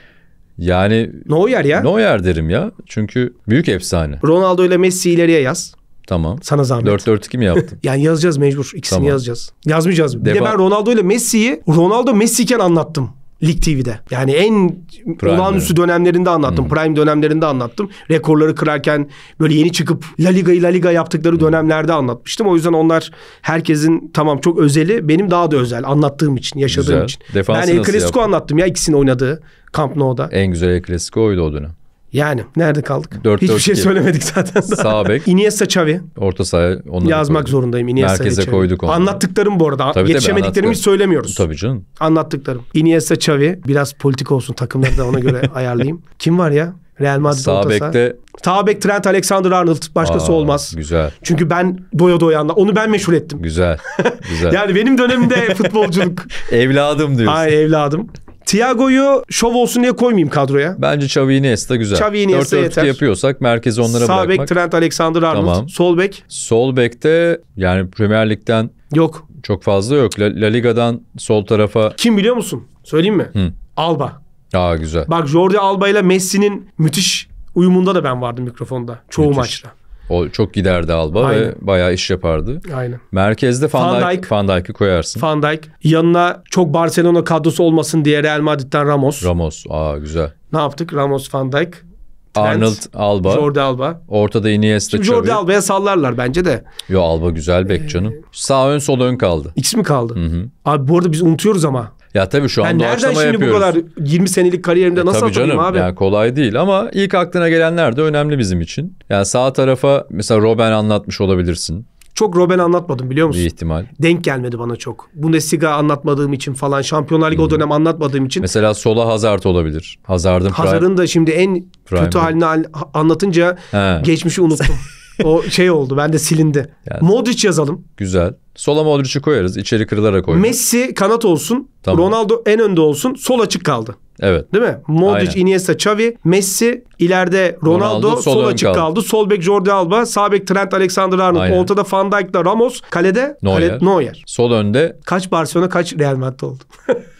Yani Neuer ya. Neuer derim ya. Çünkü büyük efsane. Ronaldo ile Messi ileriye yaz. Tamam. Sana zahmet. 4-4-2 mi yaptım? yani yazacağız mecbur. İkisini tamam. yazacağız. Yazmayacağız. Bir de ben Ronaldo ile Messi'yi Ronaldo Messi'yken anlattım. Lig TV'de. Yani en Prime olağanüstü dönemlerinde anlattım. Hmm. Prime dönemlerinde anlattım. Rekorları kırarken böyle yeni çıkıp La Liga'yı La Liga yaptıkları hmm. dönemlerde anlatmıştım. O yüzden onlar herkesin tamam çok özeli. Benim daha da özel anlattığım için, yaşadığım Güzel. için. Defansı yani El Clasico anlattım ya ikisini oynadığı Camp Nou'da. En güzel El Clasico oydu o dönem. Yani nerede kaldık? 4, Hiçbir şey söylemedik zaten. Daha. Sağ bek. Iniesta Xavi. Orta sahaya onları Yazmak koyduk. zorundayım Iniesta Merkeze koyduk onu. Anlattıklarım bu arada. Tabii, Yetişemediklerimi hiç söylemiyoruz. Tabii canım. Anlattıklarım. Iniesta Xavi. Biraz politik olsun takımları da ona göre ayarlayayım. Kim var ya? Real Madrid Sağ orta bekte... Sağ bek Trent Alexander-Arnold. Başkası Aa, olmaz. Güzel. Çünkü ben doya doya anla. Onu ben meşhur ettim. Güzel. Güzel. yani benim dönemimde futbolculuk. evladım diyorsun. Ay evladım. Thiago'yu şov olsun diye koymayayım kadroya. Bence Xavi Iniesta güzel. Xavi Iniesta 4 yeter. yapıyorsak merkezi onlara Sağ bırakmak. Sağ bek Trent Alexander-Arnold. Tamam. Sol bek. Sol bekte yani Premier Lig'den yok. Çok fazla yok. La, La Liga'dan sol tarafa. Kim biliyor musun? Söyleyeyim mi? Hı. Alba. Aa güzel. Bak Jordi Alba ile Messi'nin müthiş uyumunda da ben vardım mikrofonda. Çoğu müthiş. maçta. O çok giderdi Alba Aynen. ve bayağı iş yapardı. Aynen. Merkezde Van, Van Dijk, Van Dijk'ı koyarsın. Van Dijk. Yanına çok Barcelona kadrosu olmasın diye Real Madrid'den Ramos. Ramos. Aa güzel. Ne yaptık? Ramos, Van Dijk. Trent, Arnold Alba. Jordi Alba. Ortada Iniesta Şimdi Jordi Çavi. Alba'ya sallarlar bence de. Yo Alba güzel bek ee, canım. Sağ ön sol ön kaldı. İkisi mi kaldı? Hı hı. Abi bu arada biz unutuyoruz ama. Ya tabii şu an doğaçlama yapıyoruz. Nereden şimdi bu kadar 20 senelik kariyerimde e, nasıl atayım abi? Yani kolay değil ama ilk aklına gelenler de önemli bizim için. Yani sağ tarafa mesela Robben anlatmış olabilirsin. Çok Robben anlatmadım biliyor musun? Bir ihtimal. Denk gelmedi bana çok. Bu Bundesliga anlatmadığım için falan. Şampiyonlar Ligi o dönem anlatmadığım için. Mesela sola Hazard olabilir. Hazard'ın Hazard'ın da şimdi en Prime kötü halini anlatınca He. geçmişi unuttum. o şey oldu. Ben de silindi. Yani. Modric yazalım. Güzel. Sola Modric'i koyarız. İçeri kırılarak koyarız. Messi kanat olsun. Tamam. Ronaldo en önde olsun. Sol açık kaldı. Evet. Değil mi? Modric, Aynen. Iniesta, Xavi, Messi, ileride Ronaldo, Ronaldo sol, sol açık kaldı. kaldı. Sol bek Jordi Alba, sağ bek Trent Alexander-Arnold, Aynen. ortada Van Dijk'la Ramos, kalede Neuer. Kale, Neuer. Sol önde kaç Barcelona kaç Real Madrid oldu?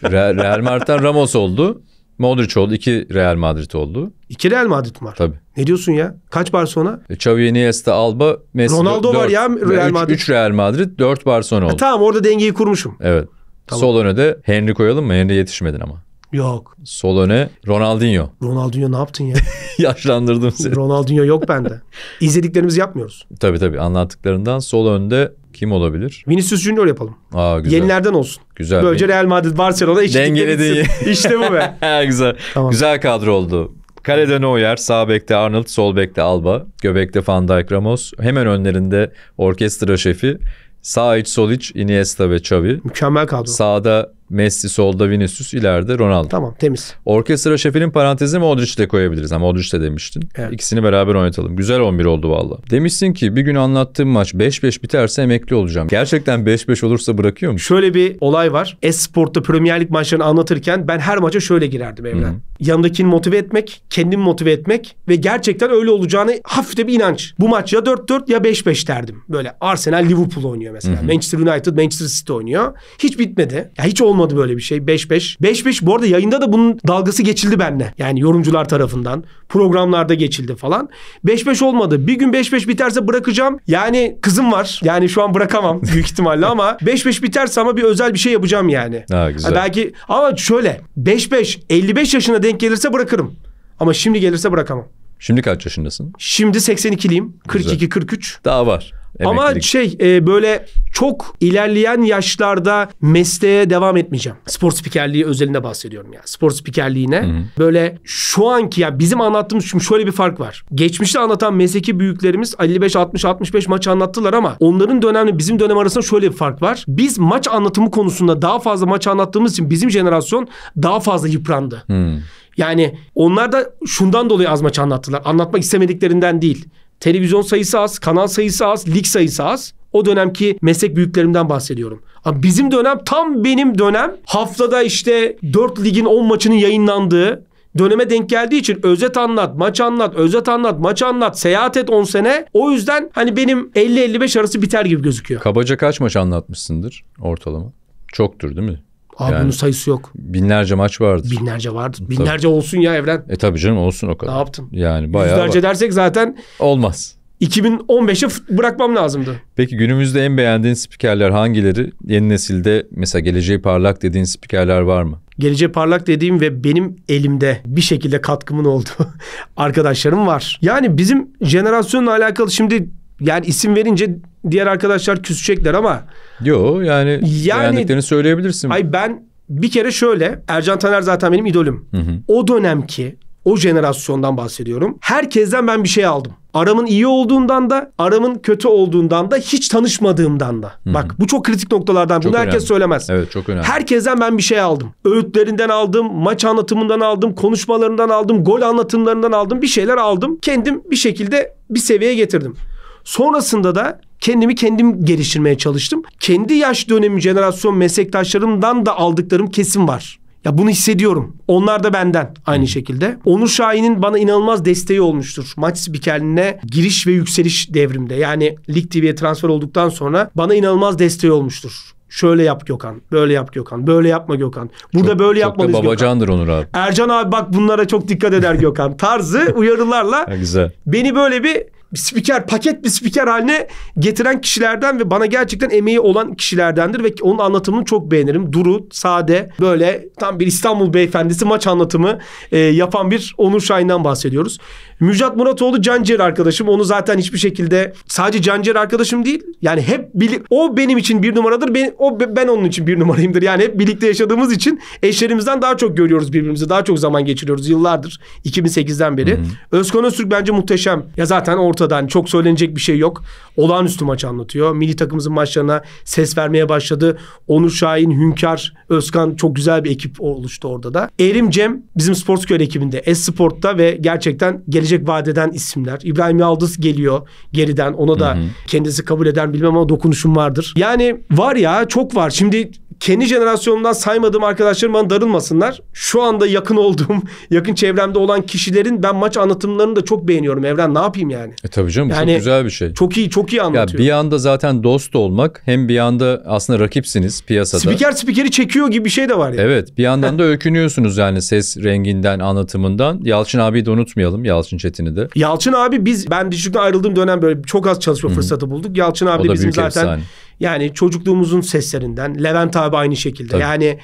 Real, Real Madrid'den Ramos oldu. Modric oldu. iki Real Madrid oldu. İki Real Madrid mi var? Tabii. Ne diyorsun ya? Kaç Barcelona? E, Xavi, Iniesta, Alba, Messi. Ronaldo dört, var ya Real Madrid. 3 Real Madrid, 4 Barcelona e, oldu. E, tamam orada dengeyi kurmuşum. Evet. Tamam. Sol önede Henry koyalım mı? Henry yetişmedin ama. Yok. Sol öne Ronaldinho. Ronaldinho ne yaptın ya? Yaşlandırdım seni. Ronaldinho yok bende. İzlediklerimizi yapmıyoruz. Tabii tabii anlattıklarından sol önde kim olabilir? Vinicius Junior yapalım. Aa, güzel. Yenilerden olsun. Güzel. Böylece Real Madrid Barcelona eşitlik Dengeledi. İşte bu be. güzel. Tamam. Güzel kadro oldu. Kalede Neuer, sağ bekte Arnold, sol bekte Alba, göbekte Van Dijk Ramos. Hemen önlerinde orkestra şefi. Sağ iç, sol iç Iniesta ve Xavi. Mükemmel kadro. Sağda Messi solda Vinicius ileride Ronaldo. Tamam temiz. Orkestra şefinin parantezine Modric de koyabiliriz ama Modric de demiştin. Evet. İkisini beraber oynatalım. Güzel 11 oldu valla. Demişsin ki bir gün anlattığım maç 5-5 biterse emekli olacağım. Gerçekten 5-5 olursa bırakıyor musun? Şöyle bir olay var. Esport'ta Premier Lig maçlarını anlatırken ben her maça şöyle girerdim Evren. hı Yanındakini motive etmek, kendimi motive etmek ve gerçekten öyle olacağını hafif bir inanç. Bu maç ya 4-4 ya 5-5 derdim. Böyle Arsenal Liverpool oynuyor mesela. Hı-hı. Manchester United Manchester City oynuyor. Hiç bitmedi. Ya hiç olmadı olmadı böyle bir şey. 5-5. 5-5 bu arada yayında da bunun dalgası geçildi benle. Yani yorumcular tarafından. Programlarda geçildi falan. 5-5 olmadı. Bir gün 5-5 biterse bırakacağım. Yani kızım var. Yani şu an bırakamam büyük ihtimalle ama 5-5 biterse ama bir özel bir şey yapacağım yani. Ha, güzel. Ha, belki ama şöyle 5-5 55 yaşına denk gelirse bırakırım. Ama şimdi gelirse bırakamam. Şimdi kaç yaşındasın? Şimdi 82'liyim. 42-43. Daha var. Emeklilik. Ama şey e, böyle çok ilerleyen yaşlarda mesleğe devam etmeyeceğim. Spor spikerliği özelinde bahsediyorum ya. Spor spikerliğine Hı-hı. böyle şu anki ya bizim anlattığımız şimdi şöyle bir fark var. Geçmişte anlatan mesleki büyüklerimiz 55 60 65 maç anlattılar ama onların dönemle bizim dönem arasında şöyle bir fark var. Biz maç anlatımı konusunda daha fazla maç anlattığımız için bizim jenerasyon daha fazla yıprandı. Hı-hı. Yani onlar da şundan dolayı az maç anlattılar. Anlatmak istemediklerinden değil. Televizyon sayısı az, kanal sayısı az, lig sayısı az. O dönemki meslek büyüklerimden bahsediyorum. Ama bizim dönem tam benim dönem. Haftada işte 4 ligin 10 maçının yayınlandığı döneme denk geldiği için özet anlat, maç anlat, özet anlat, maç anlat, seyahat et 10 sene. O yüzden hani benim 50-55 arası biter gibi gözüküyor. Kabaca kaç maç anlatmışsındır ortalama? Çoktur değil mi? Abi yani bunun sayısı yok. Binlerce maç vardı. Binlerce vardı. Binlerce olsun ya Evren. E tabii canım olsun o kadar. Ne yaptın? Yani bayağı. Binlerce dersek zaten. Olmaz. 2015'e bırakmam lazımdı. Peki günümüzde en beğendiğin spikerler hangileri? Yeni nesilde mesela geleceği parlak dediğin spikerler var mı? Geleceği parlak dediğim ve benim elimde bir şekilde katkımın olduğu arkadaşlarım var. Yani bizim jenerasyonla alakalı şimdi yani isim verince diğer arkadaşlar küsecekler ama. Yo yani, yani beğendiklerini söyleyebilirsin. Ay ben bir kere şöyle Ercan Taner zaten benim idolüm. Hı hı. O dönemki o jenerasyondan bahsediyorum. Herkesten ben bir şey aldım. Aramın iyi olduğundan da, aramın kötü olduğundan da, hiç tanışmadığımdan da. Hı-hı. Bak bu çok kritik noktalardan. Çok Bunu önemli. herkes söylemez. Evet çok önemli. Herkesten ben bir şey aldım. Öğütlerinden aldım, maç anlatımından aldım, konuşmalarından aldım, gol anlatımlarından aldım. Bir şeyler aldım. Kendim bir şekilde bir seviyeye getirdim. Sonrasında da kendimi kendim geliştirmeye çalıştım. Kendi yaş dönemi jenerasyon meslektaşlarımdan da aldıklarım kesin var. Ya bunu hissediyorum. Onlar da benden aynı şekilde. Onur Şahin'in bana inanılmaz desteği olmuştur. Maç spikerliğine giriş ve yükseliş devrimde. Yani Lig TV'ye transfer olduktan sonra bana inanılmaz desteği olmuştur. Şöyle yap Gökhan, böyle yap Gökhan, böyle yapma Gökhan. Burada çok, böyle yapmalıyız Gökhan. Çok babacandır Onur abi. Ercan abi bak bunlara çok dikkat eder Gökhan. Tarzı uyarılarla. Güzel. Beni böyle bir bir spiker paket bir spiker haline getiren kişilerden ve bana gerçekten emeği olan kişilerdendir ve onun anlatımını çok beğenirim. Duru, sade, böyle tam bir İstanbul beyefendisi maç anlatımı e, yapan bir Onur Şahin'den bahsediyoruz. Müjdat Muratoğlu Cancer arkadaşım. Onu zaten hiçbir şekilde sadece Cancer arkadaşım değil. Yani hep bili o benim için bir numaradır. Ben, o ben onun için bir numarayımdır. Yani hep birlikte yaşadığımız için eşlerimizden daha çok görüyoruz birbirimizi. Daha çok zaman geçiriyoruz yıllardır. 2008'den beri. Hı-hı. Özkan Öztürk bence muhteşem. Ya zaten orta noktada çok söylenecek bir şey yok. Olağanüstü maç anlatıyor. Milli takımımızın maçlarına ses vermeye başladı. Onur Şahin, Hünkar, Özkan çok güzel bir ekip oluştu orada da. Erim Cem bizim Sportsköy ekibinde, Esport'ta ve gerçekten gelecek vadeden isimler. İbrahim Yaldız geliyor geriden. Ona da hı hı. kendisi kabul eden bilmem ama dokunuşum vardır. Yani var ya çok var. Şimdi kendi jenerasyonumdan saymadığım arkadaşlarım bana darılmasınlar. Şu anda yakın olduğum, yakın çevremde olan kişilerin ben maç anlatımlarını da çok beğeniyorum. Evren ne yapayım yani? E tabii canım yani, çok güzel bir şey. Çok iyi, çok iyi anlatıyor. Ya bir anda zaten dost olmak hem bir anda aslında rakipsiniz piyasada. Spiker spikeri çekiyor gibi bir şey de var yani. Evet bir yandan da öykünüyorsunuz yani ses renginden, anlatımından. Yalçın abi de unutmayalım Yalçın Çetin'i de. Yalçın abi biz ben Dijit'ten ayrıldığım dönem böyle çok az çalışma Hı-hı. fırsatı bulduk. Yalçın abi bizim zaten efsane. Yani çocukluğumuzun seslerinden. Levent abi aynı şekilde. Tabii. Yani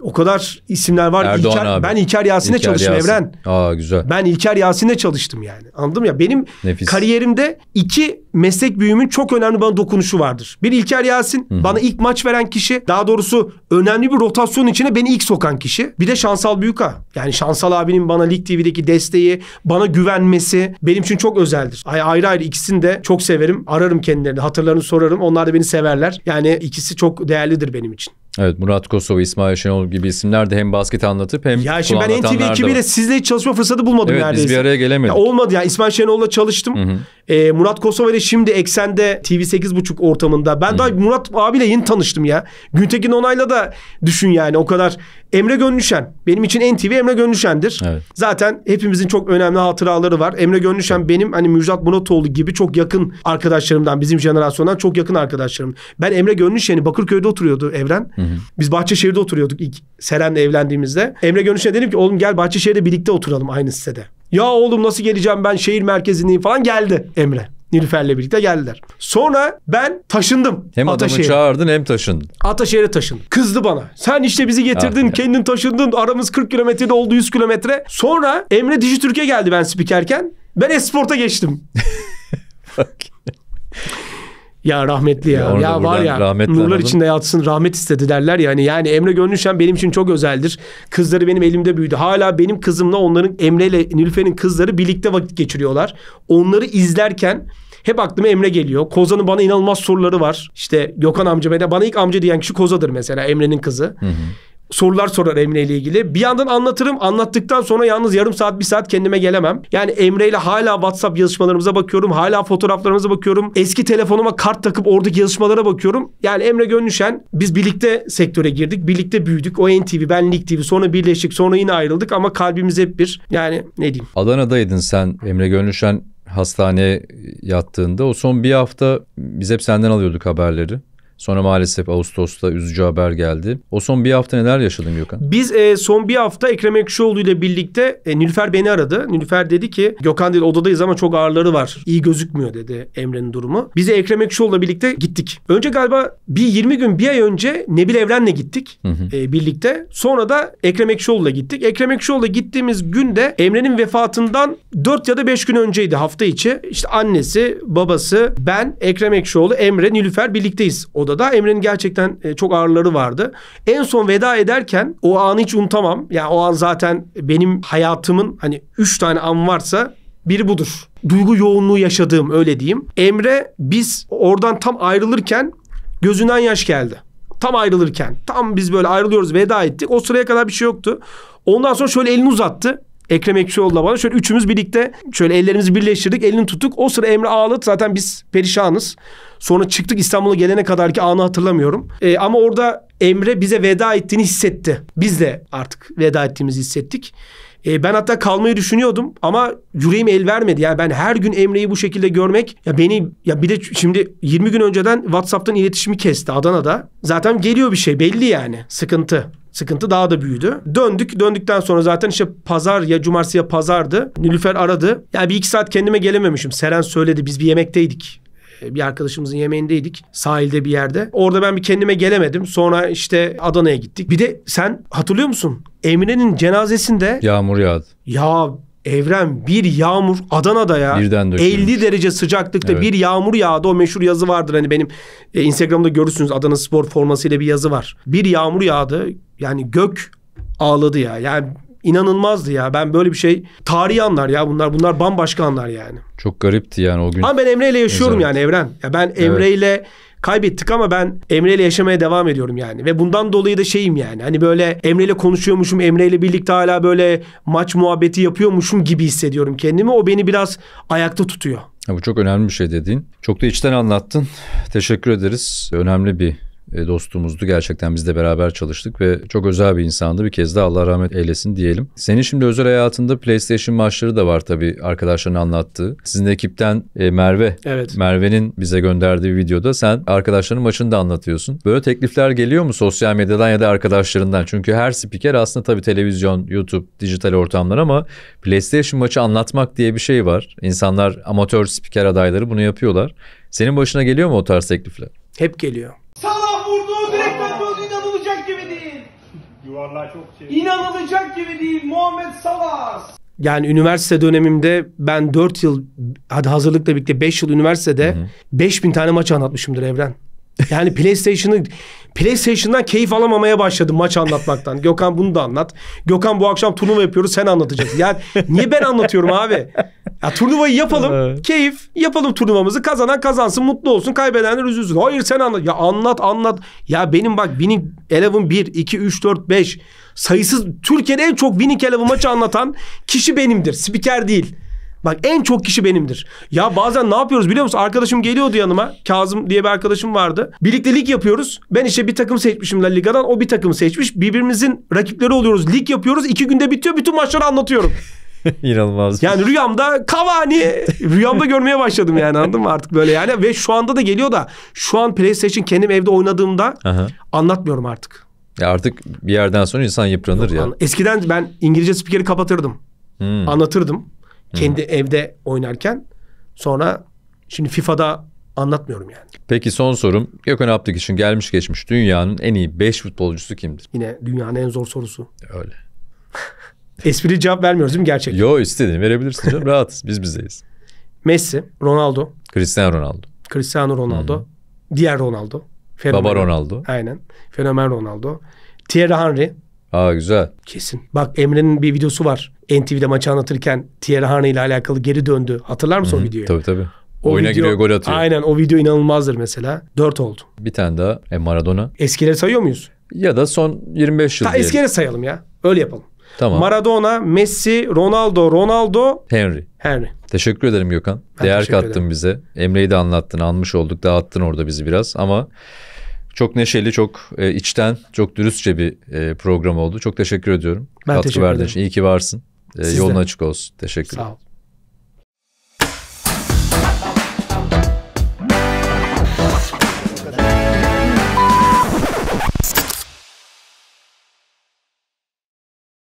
o kadar isimler var. Erdoğan İlker, abi. Ben İlker Yasin'le çalıştım Yasin. Evren. Aa güzel. Ben İlker Yasin'le çalıştım yani. Anladım ya? Benim Nefis. kariyerimde iki meslek büyüğümün çok önemli bana dokunuşu vardır. Bir İlker Yasin Hı-hı. bana ilk maç veren kişi. Daha doğrusu önemli bir rotasyon içine beni ilk sokan kişi. Bir de Şansal büyük ha. Yani Şansal abinin bana Lig TV'deki desteği, bana güvenmesi benim için çok özeldir. Ay Ayrı ayrı ikisini de çok severim. Ararım kendilerini, hatırlarını sorarım. Onlar da beni severler. Yani ikisi çok değerlidir benim için. Evet Murat Kosova, İsmail Şenol gibi isimler de hem basket anlatıp hem Ya şimdi ben NTV ekibiyle sizle hiç çalışma fırsatı bulmadım evet, neredeyse. biz bir araya gelemedik. Ya olmadı ya İsmail Şenol'la çalıştım. Hı hı. E, Murat Kosova ile şimdi Eksen'de TV 8.5 ortamında. Ben hmm. daha Murat abiyle yeni tanıştım ya. Güntekin Onay'la da düşün yani o kadar. Emre Gönlüşen. Benim için en TV Emre Gönlüşen'dir. Evet. Zaten hepimizin çok önemli hatıraları var. Emre Gönlüşen benim hani Müjdat Muratoğlu gibi çok yakın arkadaşlarımdan, bizim jenerasyondan çok yakın arkadaşlarım. Ben Emre Gönlüşen'i Bakırköy'de oturuyordu Evren. Hı Biz Bahçeşehir'de oturuyorduk ilk Seren'le evlendiğimizde. Emre Gönlüşen'e dedim ki oğlum gel Bahçeşehir'de birlikte oturalım aynı sitede. Ya oğlum nasıl geleceğim ben şehir merkezindeyim falan geldi Emre. Nilüfer'le birlikte geldiler. Sonra ben taşındım. Hem Ataşehir. adamı çağırdın hem taşındın. Ataşehir'e taşındım. Kızdı bana. Sen işte bizi getirdin, ah, kendin taşındın. Aramız 40 kilometrede oldu 100 kilometre. Sonra Emre Dijitürk'e geldi ben spikerken. Ben Esport'a geçtim. Ya rahmetli ya. Ya, ya var ya nurlar anladım. içinde yatsın rahmet istedi derler yani. Yani Emre Gönlüşen benim için çok özeldir. Kızları benim elimde büyüdü. Hala benim kızımla onların Emre ile Nilüfer'in kızları birlikte vakit geçiriyorlar. Onları izlerken hep aklıma Emre geliyor. Koza'nın bana inanılmaz soruları var. İşte Gökhan amca bana ilk amca diyen kişi Koza'dır mesela Emre'nin kızı. Hı hı sorular sorar Emre ile ilgili. Bir yandan anlatırım. Anlattıktan sonra yalnız yarım saat bir saat kendime gelemem. Yani Emre ile hala WhatsApp yazışmalarımıza bakıyorum. Hala fotoğraflarımıza bakıyorum. Eski telefonuma kart takıp oradaki yazışmalara bakıyorum. Yani Emre Gönlüşen biz birlikte sektöre girdik. Birlikte büyüdük. O NTV ben Lig TV sonra birleştik sonra yine ayrıldık ama kalbimiz hep bir. Yani ne diyeyim. Adana'daydın sen Emre Gönlüşen hastaneye yattığında o son bir hafta biz hep senden alıyorduk haberleri. Sonra maalesef Ağustos'ta üzücü haber geldi. O son bir hafta neler yaşadın Gökhan? Biz e, son bir hafta Ekrem Ekşioğlu ile birlikte e, Nilüfer beni aradı. Nilüfer dedi ki Gökhan dedi odadayız ama çok ağırları var. İyi gözükmüyor dedi Emre'nin durumu. Biz de Ekrem Ekşioğlu ile birlikte gittik. Önce galiba bir 20 gün bir ay önce Nebil Evren'le gittik hı hı. E, birlikte. Sonra da Ekrem Ekşioğlu ile gittik. Ekrem Ekşioğlu ile gittiğimiz de Emre'nin vefatından 4 ya da 5 gün önceydi hafta içi. İşte annesi, babası, ben, Ekrem Ekşioğlu, Emre, Nilüfer birlikteyiz o odada. Emre'nin gerçekten e, çok ağrıları vardı. En son veda ederken o anı hiç unutamam. Yani o an zaten benim hayatımın hani üç tane an varsa biri budur. Duygu yoğunluğu yaşadığım öyle diyeyim. Emre biz oradan tam ayrılırken gözünden yaş geldi. Tam ayrılırken. Tam biz böyle ayrılıyoruz veda ettik. O sıraya kadar bir şey yoktu. Ondan sonra şöyle elini uzattı. Ekrem da bana şöyle üçümüz birlikte şöyle ellerimizi birleştirdik. Elini tuttuk. O sıra Emre ağladı. Zaten biz perişanız. Sonra çıktık İstanbul'a gelene kadar ki anı hatırlamıyorum. Ee, ama orada Emre bize veda ettiğini hissetti. Biz de artık veda ettiğimizi hissettik. E, ben hatta kalmayı düşünüyordum ama yüreğim el vermedi. Yani ben her gün Emre'yi bu şekilde görmek ya beni ya bir de şimdi 20 gün önceden WhatsApp'tan iletişimi kesti Adana'da. Zaten geliyor bir şey belli yani sıkıntı. Sıkıntı daha da büyüdü. Döndük. Döndükten sonra zaten işte pazar ya cumartesi ya pazardı. Nilüfer aradı. Yani bir iki saat kendime gelememişim. Seren söyledi. Biz bir yemekteydik. E, bir arkadaşımızın yemeğindeydik. Sahilde bir yerde. Orada ben bir kendime gelemedim. Sonra işte Adana'ya gittik. Bir de sen hatırlıyor musun? Emine'nin cenazesinde yağmur yağdı. Ya Evren bir yağmur Adana'da ya Birden 50 derece sıcaklıkta evet. bir yağmur yağdı. O meşhur yazı vardır hani benim e, Instagram'da görürsünüz Adana Spor formasıyla bir yazı var. Bir yağmur yağdı. Yani gök ağladı ya. Yani inanılmazdı ya. Ben böyle bir şey tarihi anlar ya bunlar. Bunlar bambaşka anlar yani. Çok garipti yani o gün. Ama ben Emre ile yaşıyorum Nezaret. yani Evren. Ya ben Emre ile evet kaybettik ama ben Emre ile yaşamaya devam ediyorum yani. Ve bundan dolayı da şeyim yani. Hani böyle Emre ile konuşuyormuşum, Emre ile birlikte hala böyle maç muhabbeti yapıyormuşum gibi hissediyorum kendimi. O beni biraz ayakta tutuyor. Ya bu çok önemli bir şey dediğin. Çok da içten anlattın. Teşekkür ederiz. Önemli bir e, dostumuzdu. Gerçekten biz de beraber çalıştık ve çok özel bir insandı. Bir kez daha Allah rahmet eylesin diyelim. Senin şimdi özel hayatında PlayStation maçları da var tabii arkadaşların anlattığı. Sizin ekipten e, Merve. Evet. Merve'nin bize gönderdiği videoda sen arkadaşların maçını da anlatıyorsun. Böyle teklifler geliyor mu sosyal medyadan ya da arkadaşlarından? Çünkü her spiker aslında tabii televizyon, YouTube, dijital ortamlar ama PlayStation maçı anlatmak diye bir şey var. İnsanlar amatör spiker adayları bunu yapıyorlar. Senin başına geliyor mu o tarz teklifler? Hep geliyor. Salah vurdu, direkt atıyordu, inanılacak gibi değil. Yuvarlağı çok şey. İnanılacak gibi değil Muhammed Salah. Yani üniversite dönemimde ben 4 yıl hadi hazırlıkla birlikte 5 yıl üniversitede 5000 tane maç anlatmışımdır Evren. Yani PlayStation'ı PlayStation'dan keyif alamamaya başladım maç anlatmaktan. Gökhan bunu da anlat. Gökhan bu akşam turnuva yapıyoruz sen anlatacaksın. Yani niye ben anlatıyorum abi? Ya turnuvayı yapalım. keyif. Yapalım turnuvamızı. Kazanan kazansın. Mutlu olsun. Kaybedenler üzülsün. Hayır sen anlat. Ya anlat anlat. Ya benim bak Winning Eleven 1, 2, 3, 4, 5 sayısız Türkiye'de en çok Winning Eleven maçı anlatan kişi benimdir. Spiker değil. Bak en çok kişi benimdir. Ya bazen ne yapıyoruz biliyor musun? Arkadaşım geliyordu yanıma. Kazım diye bir arkadaşım vardı. Birlikte lig yapıyoruz. Ben işte bir takım seçmişim La Liga'dan. O bir takım seçmiş. Birbirimizin rakipleri oluyoruz. Lig yapıyoruz. İki günde bitiyor. Bütün maçları anlatıyorum. İnanılmaz. Yani rüyamda Cavani rüyamda görmeye başladım yani anladın mı artık böyle yani ve şu anda da geliyor da şu an PlayStation kendim evde oynadığımda Aha. anlatmıyorum artık. Ya artık bir yerden sonra insan yıpranır Yok, ya. Eskiden ben İngilizce spikeri kapatırdım. Hmm. Anlatırdım. Kendi Hı. evde oynarken sonra şimdi FIFA'da anlatmıyorum yani. Peki son sorum. Gökhan Aptik için gelmiş geçmiş dünyanın en iyi 5 futbolcusu kimdir? Yine dünyanın en zor sorusu. Öyle. Espri cevap vermiyoruz değil mi gerçek Yo istediğin verebilirsin canım. Rahatız. Biz bizdeyiz. Messi, Ronaldo. Cristiano Ronaldo. Cristiano Ronaldo. hı Diğer Ronaldo. Fenomen. Baba Ronaldo. Aynen. Fenomen Ronaldo. Thierry Henry. Aa güzel. Kesin. Bak Emre'nin bir videosu var. NTV'de maçı anlatırken Tierhane ile alakalı geri döndü. Hatırlar mısın Hı-hı. o videoyu? Tabii tabii. O Oyuna video, giriyor gol atıyor. Aynen o video inanılmazdır mesela. Dört oldu. Bir tane daha e, Maradona. Eskileri sayıyor muyuz? Ya da son 25 yıl Ta, diyelim. Eskileri sayalım ya. Öyle yapalım. Tamam. Maradona, Messi, Ronaldo, Ronaldo. Henry. Henry. Teşekkür ederim Gökhan. Ben Değer kattın ederim. bize. Emre'yi de anlattın, Almış olduk. Dağıttın orada bizi biraz ama çok neşeli, çok e, içten, çok dürüstçe bir e, program oldu. Çok teşekkür ediyorum. Ben Katkı teşekkür ederim. Için. İyi ki varsın. E, yolun açık olsun. Teşekkür Sağ ol.